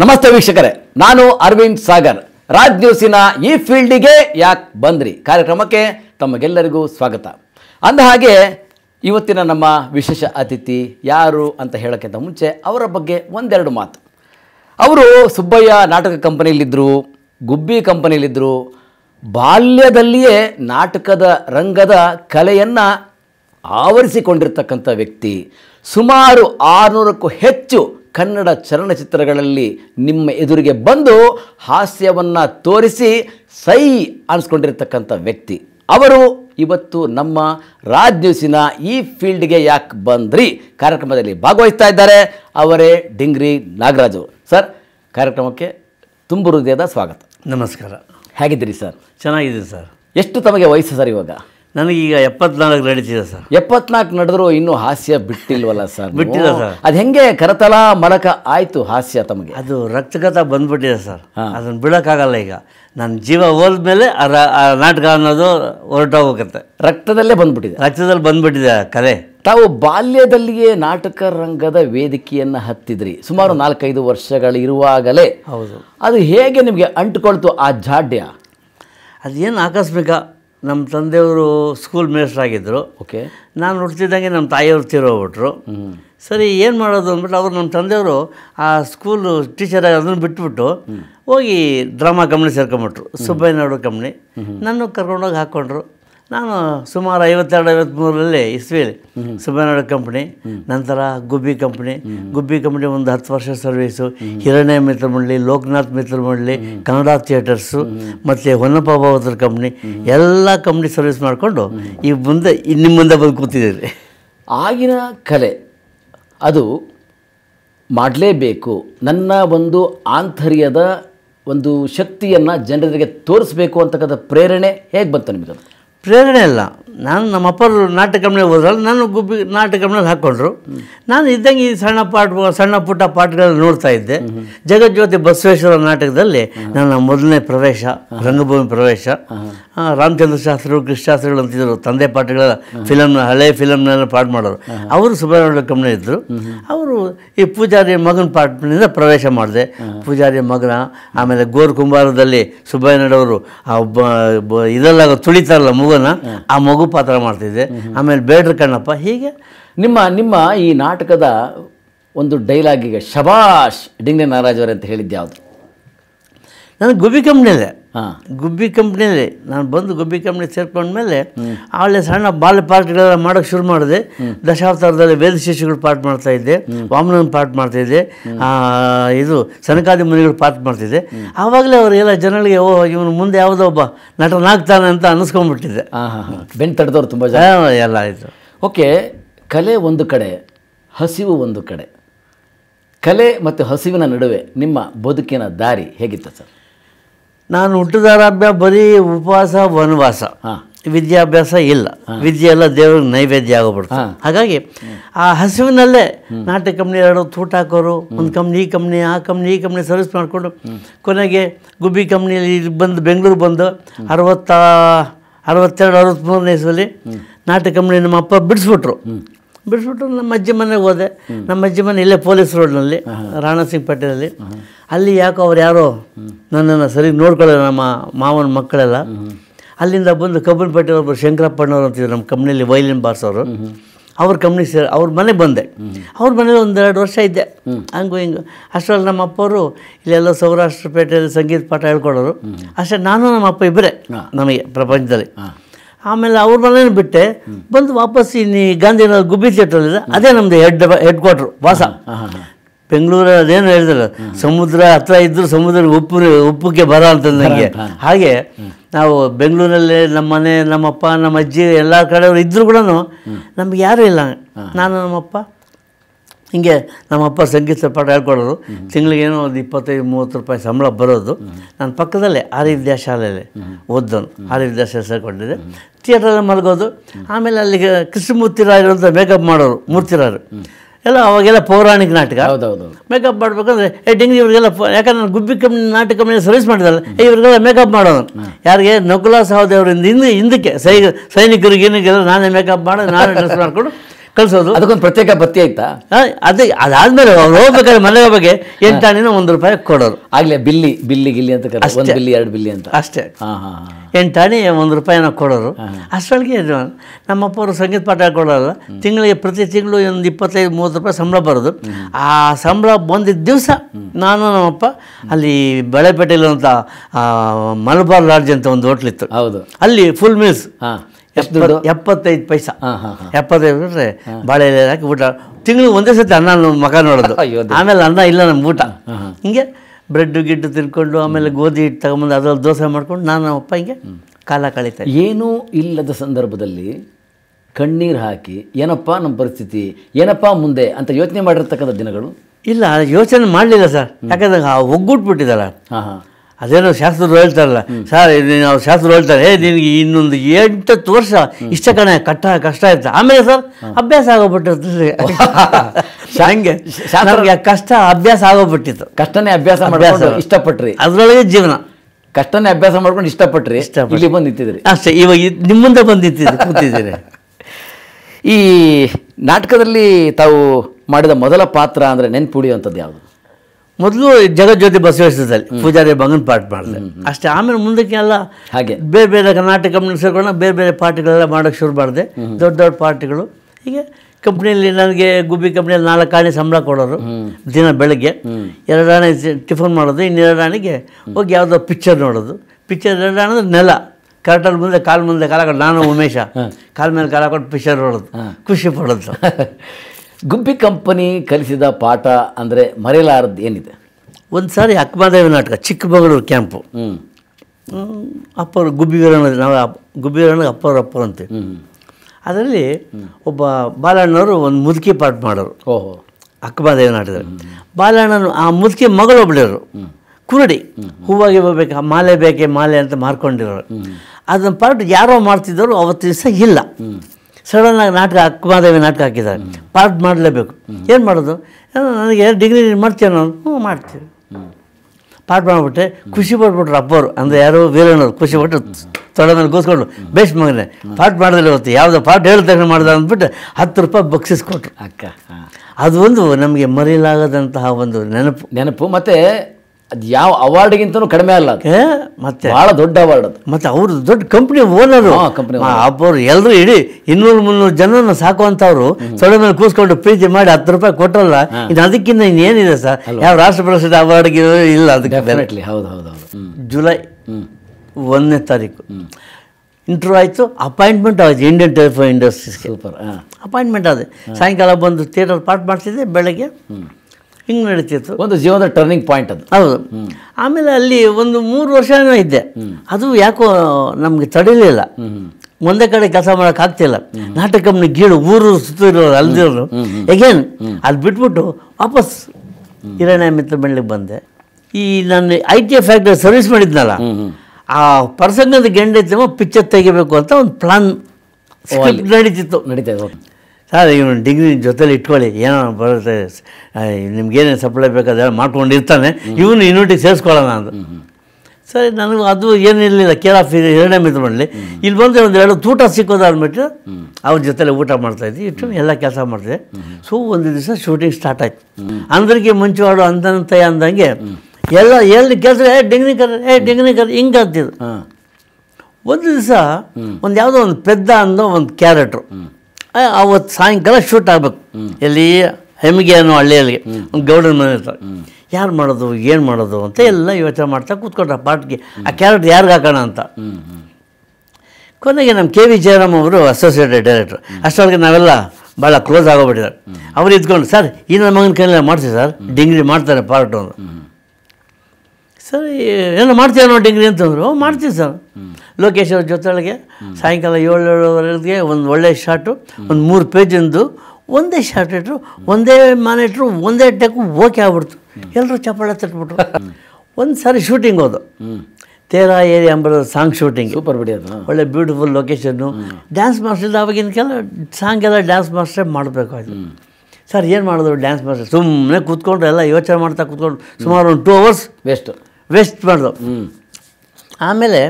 ನಮಸ್ತೆ ವೀಕ್ಷಕರೇ ನಾನು ಅರವಿಂದ್ ಸಾಗರ್ ರಾಜ್ ನ್ಯೂಸಿನ ಈ ಫೀಲ್ಡಿಗೆ ಯಾಕೆ ಬಂದ್ರಿ ಕಾರ್ಯಕ್ರಮಕ್ಕೆ ತಮಗೆಲ್ಲರಿಗೂ ಸ್ವಾಗತ ಅಂದ ಹಾಗೆ ಇವತ್ತಿನ ನಮ್ಮ ವಿಶೇಷ ಅತಿಥಿ ಯಾರು ಅಂತ ಹೇಳೋಕ್ಕಿಂತ ಮುಂಚೆ ಅವರ ಬಗ್ಗೆ ಒಂದೆರಡು ಮಾತು ಅವರು ಸುಬ್ಬಯ್ಯ ನಾಟಕ ಕಂಪನಿಯಲ್ಲಿದ್ದರು ಗುಬ್ಬಿ ಕಂಪನಿಯಲ್ಲಿದ್ದರು ಬಾಲ್ಯದಲ್ಲಿಯೇ ನಾಟಕದ ರಂಗದ ಕಲೆಯನ್ನು ಆವರಿಸಿಕೊಂಡಿರ್ತಕ್ಕಂಥ ವ್ಯಕ್ತಿ ಸುಮಾರು ಆರುನೂರಕ್ಕೂ ಹೆಚ್ಚು ಕನ್ನಡ ಚಲನಚಿತ್ರಗಳಲ್ಲಿ ನಿಮ್ಮ ಎದುರಿಗೆ ಬಂದು ಹಾಸ್ಯವನ್ನು ತೋರಿಸಿ ಸೈ ಅನ್ನಿಸ್ಕೊಂಡಿರ್ತಕ್ಕಂಥ ವ್ಯಕ್ತಿ ಅವರು ಇವತ್ತು ನಮ್ಮ ರಾಜ್ ನ್ಯೂಸಿನ ಈ ಫೀಲ್ಡ್ಗೆ ಯಾಕೆ ಬಂದ್ರಿ ಕಾರ್ಯಕ್ರಮದಲ್ಲಿ ಭಾಗವಹಿಸ್ತಾ ಇದ್ದಾರೆ ಅವರೇ ಡಿಂಗ್ರಿ ನಾಗರಾಜು ಸರ್ ಕಾರ್ಯಕ್ರಮಕ್ಕೆ ತುಂಬ ಹೃದಯದ ಸ್ವಾಗತ ನಮಸ್ಕಾರ ಹೇಗಿದ್ದೀರಿ ಸರ್ ಚೆನ್ನಾಗಿದ್ದೀನಿ ಸರ್ ಎಷ್ಟು ತಮಗೆ ವಯಸ್ಸು ಸರ್ ಇವಾಗ ನನಗೀಗ ಎಪ್ಪತ್ನಾಲ್ಕು ನಡೀತಿದೆ ಸರ್ ಎಪ್ಪತ್ನಾಲ್ಕು ನಡೆದ್ರು ಇನ್ನೂ ಹಾಸ್ಯ ಬಿಟ್ಟಿಲ್ವಲ್ಲ ಸರ್ ಬಿಟ್ಟಿಲ್ಲ ಸರ್ ಅದು ಹೆಂಗೆ ಕರತಲ ಮಲಕ ಆಯಿತು ಹಾಸ್ಯ ತಮಗೆ ಅದು ರಕ್ತಗತ ಬಂದ್ಬಿಟ್ಟಿದೆ ಸರ್ ಅದನ್ನು ಬಿಡೋಕ್ಕಾಗಲ್ಲ ಈಗ ನನ್ನ ಜೀವ ಹೋದ್ಮೇಲೆ ಆ ನಾಟಕ ಅನ್ನೋದು ಹೊರಟೋಗ್ಬೇಕಂತೆ ರಕ್ತದಲ್ಲೇ ಬಂದ್ಬಿಟ್ಟಿದೆ ರಕ್ತದಲ್ಲಿ ಬಂದ್ಬಿಟ್ಟಿದೆ ಕಲೆ ತಾವು ಬಾಲ್ಯದಲ್ಲಿಯೇ ನಾಟಕ ರಂಗದ ವೇದಿಕೆಯನ್ನು ಹತ್ತಿದ್ರಿ ಸುಮಾರು ನಾಲ್ಕೈದು ವರ್ಷಗಳಿರುವಾಗಲೇ ಹೌದು ಅದು ಹೇಗೆ ನಿಮಗೆ ಅಂಟುಕೊಳ್ತು ಆ ಜಾಡ್ಯ ಅದೇನು ಆಕಸ್ಮಿಕ ನಮ್ಮ ತಂದೆಯವರು ಸ್ಕೂಲ್ ಮೇಸ್ಟ್ರಾಗಿದ್ದರು ಓಕೆ ನಾನು ಹುಡ್ತಿದ್ದಂಗೆ ನಮ್ಮ ತಾಯಿಯವರು ತೀರೋಗ್ಬಿಟ್ರು ಸರಿ ಏನು ಮಾಡೋದು ಅಂದ್ಬಿಟ್ಟು ಅವರು ನಮ್ಮ ತಂದೆಯವರು ಆ ಸ್ಕೂಲು ಟೀಚರ್ ಅದನ್ನು ಬಿಟ್ಬಿಟ್ಟು ಹೋಗಿ ಡ್ರಾಮಾ ಕಂಪ್ನಿ ಸೇರ್ಕೊಂಬಿಟ್ರು ಸುಬ್ಬಯ್ಯನವರು ಕಂಪ್ನಿ ನನ್ನ ಕರ್ಕೊಂಡೋಗಿ ಹಾಕ್ಕೊಂಡ್ರು ನಾನು ಸುಮಾರು ಐವತ್ತೆರಡು ಐವತ್ತ್ಮೂರರಲ್ಲಿ ಇಸ್ವಿಲಿ ಸುಬ್ಬನಾಡು ಕಂಪ್ನಿ ನಂತರ ಗುಬ್ಬಿ ಕಂಪ್ನಿ ಗುಬ್ಬಿ ಕಂಪ್ನಿ ಒಂದು ಹತ್ತು ವರ್ಷ ಸರ್ವೀಸು ಹಿರಣ್ಯ ಮಿತ್ರ ಮಂಡಳಿ ಲೋಕನಾಥ್ ಮಿತ್ರ ಮಂಡಳಿ ಕನ್ನಡ ಥಿಯೇಟರ್ಸು ಮತ್ತು ಹೊನ್ನಪ್ಪ ಭಾವತರ ಕಂಪ್ನಿ ಎಲ್ಲ ಕಂಪ್ನಿ ಸರ್ವಿಸ್ ಮಾಡಿಕೊಂಡು ಈ ಮುಂದೆ ನಿಮ್ಮ ಮುಂದೆ ಬಂದು ಕೂತಿದ್ದೀರಿ ಆಗಿನ ಕಲೆ ಅದು ಮಾಡಲೇಬೇಕು ನನ್ನ ಒಂದು ಆಂತರ್ಯದ ಒಂದು ಶಕ್ತಿಯನ್ನು ಜನರಿಗೆ ತೋರಿಸ್ಬೇಕು ಅಂತಕ್ಕಂಥ ಪ್ರೇರಣೆ ಹೇಗೆ ಬಂತು ನಿಮಗೆ ಪ್ರೇರಣೆ ಇಲ್ಲ ನಾನು ನಮ್ಮ ಅಪ್ಪರು ನಾಟ್ಯ ಕಂಪ್ನಿ ಹೋದ್ರಲ್ಲಿ ನಾನು ಗುಬ್ಬಿ ನಾಟಕ ಕಂಪ್ನಿಯಲ್ಲಿ ಹಾಕ್ಕೊಂಡ್ರು ನಾನು ಇದ್ದಂಗೆ ಈ ಸಣ್ಣ ಪಾಠ ಸಣ್ಣ ಪುಟ್ಟ ಪಾಠಗಳನ್ನು ನೋಡ್ತಾ ಇದ್ದೆ ಜಗಜ್ಯೋತಿ ಬಸವೇಶ್ವರ ನಾಟಕದಲ್ಲಿ ನನ್ನ ಮೊದಲನೇ ಪ್ರವೇಶ ರಂಗಭೂಮಿ ಪ್ರವೇಶ ರಾಮಚಂದ್ರ ಶಾಸ್ತ್ರಿಗಳು ಕೃಷ್ಣಶಾಸ್ತ್ರಿಗಳು ಅಂತಿದ್ರು ತಂದೆ ಪಾಠಗಳ ಫಿಲಮ್ನ ಹಳೆ ಫಿಲಮ್ನೆಲ್ಲ ಪಾಠ ಮಾಡೋರು ಅವರು ಸುಬ್ರಹ್ಮಣ್ಯ ಕಂಪ್ನಿ ಇದ್ದರು ಅವರು ಈ ಪೂಜಾರಿ ಮಗನ ಪಾಠದಿಂದ ಪ್ರವೇಶ ಮಾಡಿದೆ ಪೂಜಾರಿ ಮಗನ ಆಮೇಲೆ ಗೋರ್ ಕುಂಬಾರದಲ್ಲಿ ಒಬ್ಬ ಇದೆಲ್ಲ ತುಳಿತಾರಲ್ಲ ಮಗುವನ್ನ ಆ ಮಗು ಪಾತ್ರ ಮಾಡ್ತಿದ್ದೆ ಆಮೇಲೆ ಬೇಡ್ರ ಕಣ್ಣಪ್ಪ ಹೀಗೆ ನಿಮ್ಮ ನಿಮ್ಮ ಈ ನಾಟಕದ ಒಂದು ಡೈಲಾಗಿಗೆ ಶಬಾಶ್ ಡಿಂಗ್ನೆ ನಾರಾಜ್ ಅವರೇ ಅಂತ ಹೇಳಿದ್ದು ಯಾವುದು ನಾನು ಗುಬ್ಬಿ ಕಂಪ್ನಿಯಲ್ಲೇ ಗುಬ್ಬಿ ಕಂಪ್ನಿಯಲ್ಲಿ ನಾನು ಬಂದು ಗುಬ್ಬಿ ಕಂಪ್ನಿ ಸೇರ್ಕೊಂಡ್ಮೇಲೆ ಆಮೇಲೆ ಸಣ್ಣ ಬಾಲ್ಯ ಪಾರ್ಟ್ಗಳೆಲ್ಲ ಮಾಡೋಕ್ಕೆ ಶುರು ಮಾಡಿದೆ ದಶಾವತಾರದಲ್ಲಿ ವೇದ ಶಿಷ್ಯಗಳು ಪಾಠ ಮಾಡ್ತಾಯಿದ್ದೆ ವಾಮನ ಪಾಠ ಮಾಡ್ತಾಯಿದ್ದೆ ಇದು ಸನಕಾದಿ ಮುನಿಗಳು ಪಾಠ ಮಾಡ್ತಿದ್ದೆ ಆವಾಗಲೇ ಎಲ್ಲ ಜನಗಳಿಗೆ ಓ ಇವನು ಮುಂದೆ ಯಾವುದೋ ಒಬ್ಬ ನಟನಾಗ್ತಾನೆ ಅಂತ ಅನ್ನಿಸ್ಕೊಂಡ್ಬಿಟ್ಟಿದ್ದೆ ಬೆನ್ನು ತಡೆದವ್ರು ತುಂಬ ಜನ ಎಲ್ಲ ಆಯಿತು ಓಕೆ ಕಲೆ ಒಂದು ಕಡೆ ಹಸಿವು ಒಂದು ಕಡೆ ಕಲೆ ಮತ್ತು ಹಸಿವಿನ ನಡುವೆ ನಿಮ್ಮ ಬದುಕಿನ ದಾರಿ ಹೇಗಿತ್ತು ಸರ್ ನಾನು ಹುಟ್ಟಿದಾರಭ್ಯ ಬರೀ ಉಪವಾಸ ವನವಾಸ ವಿದ್ಯಾಭ್ಯಾಸ ಇಲ್ಲ ವಿದ್ಯೆ ಎಲ್ಲ ದೇವ್ರಿಗೆ ನೈವೇದ್ಯ ಆಗೋಗ್ಬಿಡ್ತು ಹಾಗಾಗಿ ಆ ಹಸಿವಿನಲ್ಲೇ ನಾಟಕ ಕಂಪ್ನಿ ಎರಡು ತೂಟ ಹಾಕೋರು ಒಂದು ಕಂಪ್ನಿ ಈ ಕಂಪ್ನಿ ಆ ಕಂಪ್ನಿ ಈ ಕಂಪ್ನಿ ಸರ್ವಿಸ್ ಮಾಡಿಕೊಂಡು ಕೊನೆಗೆ ಗುಬ್ಬಿ ಕಂಪ್ನಿಯಲ್ಲಿ ಬಂದು ಬೆಂಗಳೂರು ಬಂದು ಅರವತ್ತ ಅರವತ್ತೆರಡು ಅರವತ್ತ್ಮೂರನೇ ಇಸ್ವಲ್ಲಿ ನಾಟಕ ಕಂಪ್ನಿ ನಮ್ಮ ಅಪ್ಪ ಬಿಡಿಸ್ಬಿಟ್ರು ಬಿಟ್ಬಿಟ್ಟು ನಮ್ಮ ಅಜ್ಜಿ ಮನೆಗೆ ಹೋದೆ ನಮ್ಮ ಅಜ್ಜಿ ಮನೆ ಇಲ್ಲೇ ಪೊಲೀಸ್ ರೋಡ್ನಲ್ಲಿ ಸಿಂಗ್ ಪೇಟೆಯಲ್ಲಿ ಅಲ್ಲಿ ಯಾಕೋ ಅವ್ರು ಯಾರೋ ನನ್ನನ್ನು ಸರಿ ನೋಡ್ಕೊಳ್ಳೋ ನಮ್ಮ ಮಾವನ ಮಕ್ಕಳೆಲ್ಲ ಅಲ್ಲಿಂದ ಬಂದು ಕಬ್ಬನಪೇಟೆ ಒಬ್ಬರು ಶಂಕರಪ್ಪಣ್ಣವ್ರು ಅಂತಿದ್ರು ನಮ್ಮ ಕಂಪ್ನಿಯಲ್ಲಿ ವೈಲಿನ್ ಬಾರ್ಸೋರು ಅವ್ರ ಕಂಪ್ನಿ ಸೇರಿ ಅವ್ರ ಮನೆಗೆ ಬಂದೆ ಅವ್ರ ಮನೇಲಿ ಒಂದೆರಡು ವರ್ಷ ಇದ್ದೆ ಹಂಗು ಹಿಂಗೆ ಅಷ್ಟರಲ್ಲಿ ನಮ್ಮ ಅಪ್ಪವರು ಇಲ್ಲೆಲ್ಲ ಸೌರಾಷ್ಟ್ರ ಪೇಟೆಯಲ್ಲಿ ಸಂಗೀತ ಪಾಠ ಹೇಳ್ಕೊಡೋರು ಅಷ್ಟೇ ನಾನು ನಮ್ಮ ಅಪ್ಪ ಇಬ್ಬರೇ ನಮಗೆ ಪ್ರಪಂಚದಲ್ಲಿ ಆಮೇಲೆ ಅವ್ರ ಮನೇನ ಬಿಟ್ಟೆ ಬಂದು ವಾಪಸ್ ಇನ್ನು ಗಾಂಧಿನಗರ ಗುಬ್ಬಿ ಥಿಯೇಟ್ರಲ್ಲಿದೆ ಅದೇ ನಮ್ಮದು ಹೆಡ್ ಹೆಡ್ ಕ್ವಾರ್ಟ್ರು ವಾಸ ಬೆಂಗಳೂರು ಅದೇನು ಹೇಳಿದ್ರು ಸಮುದ್ರ ಹತ್ರ ಇದ್ದರೂ ಸಮುದ್ರ ಉಪ್ಪು ಉಪ್ಪಕ್ಕೆ ಬರ ಅಂತ ನನಗೆ ಹಾಗೆ ನಾವು ಬೆಂಗಳೂರಲ್ಲಿ ನಮ್ಮ ಮನೆ ನಮ್ಮಪ್ಪ ನಮ್ಮ ಅಜ್ಜಿ ಎಲ್ಲ ಕಡೆಯವರು ಇದ್ರು ಕೂಡ ನಮ್ಗೆ ಯಾರೂ ಇಲ್ಲ ನಾನು ನಮ್ಮಪ್ಪ ಹೀಗೆ ನಮ್ಮಪ್ಪ ಸಂಗೀತ ಪಾಠ ಹೇಳ್ಕೊಡೋರು ಏನೋ ಒಂದು ಇಪ್ಪತ್ತೈದು ಮೂವತ್ತು ರೂಪಾಯಿ ಸಂಬಳ ಬರೋದು ನಾನು ಪಕ್ಕದಲ್ಲೇ ಆರ್ಯ ವಿದ್ಯಾಶಾಲೆಯಲ್ಲಿ ಓದ್ದನು ಆರ್ಯ ವಿದ್ಯಾಶಾಲೆ ಸೇರಿಕೊಂಡಿದ್ದೆ ಥಿಯೇಟ್ರಲ್ಲಿ ಮಲಗೋದು ಆಮೇಲೆ ಅಲ್ಲಿಗೆ ಕೃಷ್ಣಮೂರ್ತಿ ಮೇಕಪ್ ಮಾಡೋರು ಮೂರ್ತಿರಾರು ಎಲ್ಲ ಅವಾಗೆಲ್ಲ ಪೌರಾಣಿಕ ನಾಟಕ ಹೌದೌದು ಮೇಕಪ್ ಮಾಡ್ಬೇಕಂದ್ರೆ ಏ ಡಿಂಗ್ ಇವರಿಗೆಲ್ಲ ಯಾಕಂದ್ರೆ ನಾನು ಗುಬ್ಬಿ ಕಂಪ್ನಿ ನಾಟಕ ಕಂಪ್ನಿ ಸರ್ವಿಸ್ ಮಾಡಿದಲ್ಲ ಏ ಇವರಿಗೆಲ್ಲ ಮೇಕಪ್ ಮಾಡೋದು ಯಾರಿಗೆ ನಕುಲಾ ಸಹೋದಯವರಿಂದ ಹಿಂದೆ ಹಿಂದಕ್ಕೆ ಸೈ ಸೈನಿಕರಿಗೆ ಏನಕ್ಕೆಲ್ಲ ನಾನೇ ಮೇಕಪ್ ಮಾಡೋದು ನಾನೇ ಡ್ರೆಸ್ ಮಾಡಿಕೊಂಡು ಕಳಿಸೋದು ಅದಕ್ಕೊಂದು ಪ್ರತ್ಯೇಕ ಬತ್ತಿ ಆಯ್ತಾ ಅದೇ ಅದಾದ್ಮೇಲೆ ಅವ್ರು ಹೋಗ್ಬೇಕಾದ್ರೆ ಮನೆ ಬಗ್ಗೆ ಎಂಟಾಣಿನ ಒಂದು ರೂಪಾಯಿ ಕೊಡೋರು ಆಗಲೇ ಬಿಲ್ಲಿ ಬಿಲ್ಲಿ ಗಿಲ್ಲಿ ಅಂತ ಒಂದು ಬಿಲ್ಲಿ ಎರಡು ಬಿಲ್ಲಿ ಅಂತ ಅಷ್ಟೇ ಹಾಂ ಹಾಂ ಎಂಟಾಣಿ ಒಂದು ರೂಪಾಯಿನ ಕೊಡೋರು ಅಷ್ಟೊಳಗೆ ನಮ್ಮಪ್ಪವರು ಸಂಗೀತ ಪಾಠ ಕೊಡೋಲ್ಲ ತಿಂಗಳಿಗೆ ಪ್ರತಿ ತಿಂಗಳು ಒಂದು ಇಪ್ಪತ್ತೈದು ಮೂವತ್ತು ರೂಪಾಯಿ ಸಂಬಳ ಬರೋದು ಆ ಸಂಬಳ ಬಂದಿದ್ದ ದಿವಸ ನಾನು ನಮ್ಮಪ್ಪ ಅಲ್ಲಿ ಬಳೆಪೇಟೆಯಲ್ಲಿರುವಂಥ ಮಲಬಾರ್ ಲಾಡ್ಜ್ ಅಂತ ಒಂದು ಹೋಟ್ಲಿತ್ತು ಹೌದು ಅಲ್ಲಿ ಫುಲ್ ಮೀಲ್ಸ್ ಹಾಂ ಎಷ್ಟು ಎಪ್ಪತ್ತೈದು ಪೈಸಾ ಎಪ್ಪತ್ತೈದು ಬಿಟ್ಟರೆ ಬಾಳೆ ಎಲೆ ಹಾಕಿ ಊಟ ತಿಂಗಳು ಒಂದೇ ಸತಿ ಅನ್ನ ಮಗ ನೋಡೋದು ಆಮೇಲೆ ಅನ್ನ ಇಲ್ಲ ನಮ್ಮ ಊಟ ಹಿಂಗೆ ಬ್ರೆಡ್ಡು ಗಿಡ್ಡು ತಿನ್ಕೊಂಡು ಆಮೇಲೆ ಗೋಧಿ ಹಿಟ್ಟು ತಗೊಂಬಂದು ಅದ್ರಲ್ಲಿ ದೋಸೆ ಮಾಡ್ಕೊಂಡು ನಾನು ನಮ್ಮಪ್ಪ ಹಿಂಗೆ ಕಾಲ ಕಳೀತಾ ಏನೂ ಇಲ್ಲದ ಸಂದರ್ಭದಲ್ಲಿ ಕಣ್ಣೀರು ಹಾಕಿ ಏನಪ್ಪ ನಮ್ಮ ಪರಿಸ್ಥಿತಿ ಏನಪ್ಪ ಮುಂದೆ ಅಂತ ಯೋಚನೆ ಮಾಡಿರ್ತಕ್ಕಂಥ ದಿನಗಳು ಇಲ್ಲ ಯೋಚನೆ ಮಾಡಲಿಲ್ಲ ಸರ್ ಯಾಕಂದ್ರೆ ಒಗ್ಗುಟ್ಬಿಟ್ಟಿದ್ದಾರೆ ಹಾಂ ಹಾಂ ಅದೇನೋ ಶಾಸ್ತ್ರ ಹೇಳ್ತಾರಲ್ಲ ಸರ್ ಅವ್ರು ಶಾಸ್ತ್ರ ಹೇಳ್ತಾರೆ ಹೇ ನಿನಗೆ ಇನ್ನೊಂದು ಎಂಟತ್ತು ವರ್ಷ ಇಷ್ಟ ಕಣೆ ಕಟ್ಟ ಕಷ್ಟ ಇರ್ತದೆ ಆಮೇಲೆ ಸರ್ ಅಭ್ಯಾಸ ಆಗೋಗ್ಬಿಟ್ಟಿರ್ತದೆ ಹಂಗೆ ಕಷ್ಟ ಅಭ್ಯಾಸ ಆಗೋಗ್ಬಿಟ್ಟಿತ್ತು ಕಷ್ಟನೇ ಅಭ್ಯಾಸ ಮಾಡ್ಕೊಂಡು ಇಷ್ಟಪಟ್ಟ್ರಿ ಅದರೊಳಗೆ ಜೀವನ ಕಷ್ಟನೇ ಅಭ್ಯಾಸ ಮಾಡ್ಕೊಂಡು ಇಷ್ಟಪಟ್ರಿ ಇಲ್ಲಿ ಬಂದಿತ್ತಿದ್ರಿ ಅಷ್ಟೇ ಇವಾಗ ನಿಮ್ಮ ಮುಂದೆ ಕೂತಿದ್ದೀರಿ ಈ ನಾಟಕದಲ್ಲಿ ತಾವು ಮಾಡಿದ ಮೊದಲ ಪಾತ್ರ ಅಂದರೆ ನೆನ್ಪುಡಿಯುವಂಥದ್ದು ಯಾವುದು ಮೊದಲು ಜಗಜ್ಯೋತಿ ಬಸವೇಶ್ವರದಲ್ಲಿ ಪೂಜಾರಿ ಬಂಗನ್ ಪಾಠ ಮಾಡಿದೆ ಅಷ್ಟೇ ಆಮೇಲೆ ಮುಂದಕ್ಕೆ ಎಲ್ಲ ಹಾಗೆ ಬೇರೆ ಬೇರೆ ಕರ್ನಾಟಕ ಕಂಪ್ನಿ ಸೇರ್ಕೊಂಡು ಬೇರೆ ಬೇರೆ ಪಾರ್ಟಿಗಳೆಲ್ಲ ಮಾಡೋಕ್ಕೆ ಶುರು ಮಾಡಿದೆ ದೊಡ್ಡ ದೊಡ್ಡ ಪಾರ್ಟಿಗಳು ಹೀಗೆ ಕಂಪ್ನಿಯಲ್ಲಿ ನನಗೆ ಗುಬ್ಬಿ ಕಂಪ್ನಿಯಲ್ಲಿ ನಾಲ್ಕು ಆಣೆ ಸಂಬಳ ಕೊಡೋರು ದಿನ ಬೆಳಗ್ಗೆ ಎರಡು ಆಣೆ ಟಿಫನ್ ಮಾಡೋದು ಇನ್ನೆರಡು ಆಣೆಗೆ ಹೋಗಿ ಯಾವುದೋ ಪಿಕ್ಚರ್ ನೋಡೋದು ಪಿಕ್ಚರ್ ಎರಡು ಆಣೆ ನೆಲ ಕರೆಕ್ಟಾಗಿ ಮುಂದೆ ಕಾಲು ಮುಂದೆ ಕಾಲ ನಾನು ಉಮೇಶ ಕಾಲ ಮೇಲೆ ಕಾಲ ಕೊಟ್ಟು ಪಿಕ್ಚರ್ ನೋಡೋದು ಖುಷಿ ಪಡೋದು ಗುಬ್ಬಿ ಕಂಪನಿ ಕಲಿಸಿದ ಪಾಠ ಅಂದರೆ ಮರೆಯಲಾರದ್ದು ಏನಿದೆ ಒಂದು ಸಾರಿ ಅಕ್ಮಾದೇವ ನಾಟಕ ಚಿಕ್ಕಮಗಳೂರು ಕ್ಯಾಂಪು ಅಪ್ಪರು ಗುಬ್ಬಿ ವೀರಣ್ಣ ನಾವು ಗುಬ್ಬಿ ವೀರಣ್ಣ ಅಪ್ಪರು ಅಂತೀವಿ ಅದರಲ್ಲಿ ಒಬ್ಬ ಬಾಲಣ್ಣವರು ಒಂದು ಮುದುಕಿ ಪಾಠ ಮಾಡೋರು ಓಹೋ ಅಕ್ಕಬಾದೇವ ನಾಟಕದಲ್ಲಿ ಬಾಲಣ್ಣನ ಆ ಮುದುಕಿ ಮಗಳು ಒಬ್ಳಿರು ಕುರುಡಿ ಹೂವಾಗಿ ಹೋಗ್ಬೇಕು ಮಾಲೆ ಬೇಕೆ ಮಾಲೆ ಅಂತ ಮಾರ್ಕೊಂಡಿರೋರು ಅದನ್ನ ಪಾಠ ಯಾರೋ ಮಾಡ್ತಿದ್ದವರು ಅವತ್ತಿನ ದಿವಸ ಇಲ್ಲ ಸಡನ್ನಾಗಿ ನಾಟಕ ಕುಮಾರದೇವಿ ನಾಟಕ ಹಾಕಿದ್ದಾರೆ ಪಾರ್ಟ್ ಮಾಡಲೇಬೇಕು ಏನು ಮಾಡೋದು ನನಗೆ ಡಿಗ್ರಿ ಮಾಡ್ತೀನಿ ನಾನು ಹ್ಞೂ ಮಾಡ್ತೀವಿ ಪಾಠ ಮಾಡಿಬಿಟ್ಟೆ ಖುಷಿ ಪಟ್ಬಿಟ್ರು ಅಪ್ಪವರು ಅಂದರೆ ಯಾರೋ ವೀರಣ್ಣವ್ರು ಖುಷಿ ಪಟ್ಟು ತೊಡೆ ಮೇಲೆ ಕೂತ್ಕೊಂಡು ಬೇಸ್ ಮಗನೇ ಪಾಠ ಮಾಡಿದ್ರೆ ಇವತ್ತು ಯಾವುದೋ ಪಾಠ ಹೇಳಿದ ತಕ್ಷಣ ಮಾಡ್ದೆ ಅಂದ್ಬಿಟ್ಟು ಹತ್ತು ರೂಪಾಯಿ ಬಕ್ಷಿಸ್ ಅಕ್ಕ ಅದು ಒಂದು ನಮಗೆ ಮರೆಯಲಾಗದಂತಹ ಒಂದು ನೆನಪು ನೆನಪು ಮತ್ತು ಅದು ಯಾವ ಅವಾರ್ಡ್ಗಿಂತ ಕಡಿಮೆ ಅಲ್ಲ ಮತ್ತೆ ಬಹಳ ದೊಡ್ಡ ಅವಾರ್ಡ್ ಅದು ಮತ್ತೆ ಅವರು ದೊಡ್ಡ ಕಂಪ್ನಿ ಓನರು ಕಂಪ್ನಿ ಎಲ್ಲರೂ ಇಡೀ ಇನ್ನೂರು ಮುನ್ನೂರು ಜನನ ಸಾಕುವಂಥವ್ರು ಸೊಳ್ಳೆ ಮೇಲೆ ಕೂಸ್ಕೊಂಡು ಪ್ರೀತಿ ಮಾಡಿ ಹತ್ತು ರೂಪಾಯಿ ಕೊಟ್ಟಲ್ಲ ಇದು ಅದಕ್ಕಿಂತ ಇನ್ನೇನಿದೆ ಸರ್ ಯಾವ ರಾಷ್ಟ್ರ ಪ್ರಸಿದ್ಧ ಅವಾರ್ಡ್ಗೆ ಇಲ್ಲ ಅದಕ್ಕೆ ಹೌದು ಹೌದು ಜುಲೈ ಒಂದನೇ ತಾರೀಕು ಇಂಟರ್ವ್ಯೂ ಆಯಿತು ಅಪಾಯಿಂಟ್ಮೆಂಟ್ ಆಯಿತು Indian telephone industries super appointment ಆದ ಸಾಯಂಕಾಲ ಬಂದು ಥಿಯೇಟರ್ ಪಾರ್ಟ್ ಮಾಡ್ತಿದ್ದೆ ಬೆಳಗ್ಗೆ ಹಿಂಗೆ ನಡೀತಿತ್ತು ಒಂದು ಜೀವನದ ಟರ್ನಿಂಗ್ ಪಾಯಿಂಟ್ ಅದು ಹೌದು ಆಮೇಲೆ ಅಲ್ಲಿ ಒಂದು ಮೂರು ವರ್ಷ ಇದ್ದೆ ಅದು ಯಾಕೋ ನಮಗೆ ತಡಿಲಿಲ್ಲ ಒಂದೇ ಕಡೆ ಕೆಲಸ ಮಾಡೋಕೆ ಆಗ್ತಿಲ್ಲ ಕಂಪ್ನಿ ಗೀಳು ಊರು ಸುತ್ತಿರೋರು ಅಲ್ದಿರೋರು ಎಗೇನ್ ಅಲ್ಲಿ ಬಿಟ್ಬಿಟ್ಟು ವಾಪಸ್ ಹಿರಣ್ಯ ಮಿತ್ರ ಬೆಳ್ಳಿಗೆ ಬಂದೆ ಈ ನಾನು ಐ ಟಿ ಫ್ಯಾಕ್ಟ್ರಿ ಸರ್ವಿಸ್ ಮಾಡಿದ್ನಲ್ಲ ಆ ಪ್ರಸಂಗದ ಗೆಂಡೈತೇಮೋ ಪಿಕ್ಚರ್ ತೆಗಿಬೇಕು ಅಂತ ಒಂದು ಪ್ಲಾನ್ ನಡೀತಿತ್ತು ನಡೀತಾ ಸರ್ ಇವನು ಡಿಗ್ರಿ ಜೊತೆಲಿ ಇಟ್ಕೊಳ್ಳಿ ಏನೋ ಬರುತ್ತೆ ನಿಮ್ಗೇನೇನು ಸಪ್ಲೈ ಬೇಕಾದ್ರೆ ಮಾಡ್ಕೊಂಡು ಇರ್ತಾನೆ ಇವನು ಯೂನಿಟಿಗೆ ಸೇರಿಸ್ಕೊಳ್ಳೋಣ ಅಂತ ಸರಿ ನನಗೆ ಅದು ಏನಿರಲಿಲ್ಲ ಕೇರ್ ಆಫ್ ಎರಡನೇ ಮಿತ್ರ ಮಾಡಲಿ ಇಲ್ಲಿ ಬಂದರೆ ಒಂದು ಎರಡು ತೂಟ ಅಂದ್ಬಿಟ್ಟು ಅವ್ರ ಜೊತೆಲೆ ಊಟ ಮಾಡ್ತಾಯಿದ್ವಿ ಇಟ್ಟು ಎಲ್ಲ ಕೆಲಸ ಮಾಡ್ತಿದ್ದೆ ಸೊ ಒಂದು ದಿವಸ ಶೂಟಿಂಗ್ ಸ್ಟಾರ್ಟ್ ಆಯ್ತು ಅಂದ್ರಿಗೆ ಮಾಡೋ ಅಂತ ಅಂದಂಗೆ ಎಲ್ಲ ಎಲ್ಲಿ ಕೆಲಸ ಏ ಡಿಂಗ್ನಿಕರ್ ಏ ಡಿಂಗ್ನಿಕರ್ ಹಿಂಗೆ ಅಂತಿದ್ರು ಒಂದು ದಿವಸ ಒಂದು ಯಾವುದೋ ಒಂದು ಪೆದ್ದ ಅನ್ನೋ ಒಂದು ಕ್ಯಾರೆಟ್ರು ಅವತ್ತು ಸಾಯಂಕಾಲ ಶೂಟ್ ಆಗಬೇಕು ಎಲ್ಲಿ ಹೆಮ್ಮಿಗೆ ಅನ್ನೋ ಹಳ್ಳಿಯಲ್ಲಿ ಒಂದು ಗೌಡನ ಮನೆ ಇರ್ತಾರೆ ಯಾರು ಮಾಡೋದು ಏನು ಮಾಡೋದು ಅಂತ ಎಲ್ಲ ಯೋಚನೆ ಮಾಡ್ತಾ ಕೂತ್ಕೊಂಡ್ರೆ ಪಾಟ್ಗೆ ಆ ಕ್ಯಾರೆಕ್ಟ್ ಯಾರಿಗೆ ಹಾಕೋಣ ಅಂತ ಕೊನೆಗೆ ನಮ್ಮ ಕೆ ವಿ ಜಯರಾಮ್ ಅವರು ಅಸೋಸಿಯೇಟ್ ಡೈರೆಕ್ಟರ್ ಅಷ್ಟೊಳಗೆ ನಾವೆಲ್ಲ ಭಾಳ ಕ್ಲೋಸ್ ಆಗೋಗ್ಬಿಟ್ಟಿದ್ದಾರೆ ಅವ್ರು ಇದ್ಕೊಂಡು ಸರ್ ಈ ನನ್ನ ಮಗನ ಕೈಯಲ್ಲಿ ಮಾಡ್ತೀವಿ ಸರ್ ಡಿಂಗ್ರಿ ಮಾಡ್ತಾರೆ ಪಾರ್ಟ್ ಅವರು ಸರ್ ಏನೋ ಮಾಡ್ತೀವಿ ನಾವು ಡಿಗ್ರಿ ಅಂತಂದರು ಮಾಡ್ತೀವಿ ಸರ್ ಲೋಕೇಶ್ ಅವ್ರ ಜೊತೆಗೆ ಸಾಯಂಕಾಲ ಏಳು ಏಳುವರೆಗೆ ಒಂದು ಒಳ್ಳೆಯ ಶಾರ್ಟು ಒಂದು ಮೂರು ಪೇಜಿಂದು ಒಂದೇ ಶಾರ್ಟ್ ಇಟ್ಟರು ಒಂದೇ ಮಾನ ಒಂದೇ ಟೆಕ್ಕು ಓಕೆ ಆಗ್ಬಿಡ್ತು ಎಲ್ಲರೂ ಚಪ್ಪಾಳೆ ತಟ್ಬಿಟ್ರು ಒಂದು ಸಾರಿ ಶೂಟಿಂಗ್ ಹೋದು ತೇರಾ ಏರಿ ಅಂಬರ ಸಾಂಗ್ ಶೂಟಿಂಗ್ ಸೂಪರ್ ಬಿಡಿ ಅದು ಒಳ್ಳೆ ಬ್ಯೂಟಿಫುಲ್ ಲೊಕೇಶನ್ನು ಡ್ಯಾನ್ಸ್ ಮಾಸ್ಟರ್ ಆವಾಗಿನಕ್ಕೆಲ್ಲ ಸಾಂಗ್ ಎಲ್ಲ ಡ್ಯಾನ್ಸ್ ಮಾಡಬೇಕು ಅದು ಸರ್ ಏನು ಮಾಡಿದ್ರು ಡ್ಯಾನ್ಸ್ ಮಾಸ್ಟರ್ ಸುಮ್ಮನೆ ಕೂತ್ಕೊಂಡು ಎಲ್ಲ ಯೋಚನೆ ಮಾಡ್ತಾ ಕೂತ್ಕೊಂಡು ಸುಮಾರು ಒಂದು ಟೂ ಅವರ್ಸ್ ವೇಸ್ಟು ವೆಸ್ಟ್ ಮಾಡಿದ್ರು ಆಮೇಲೆ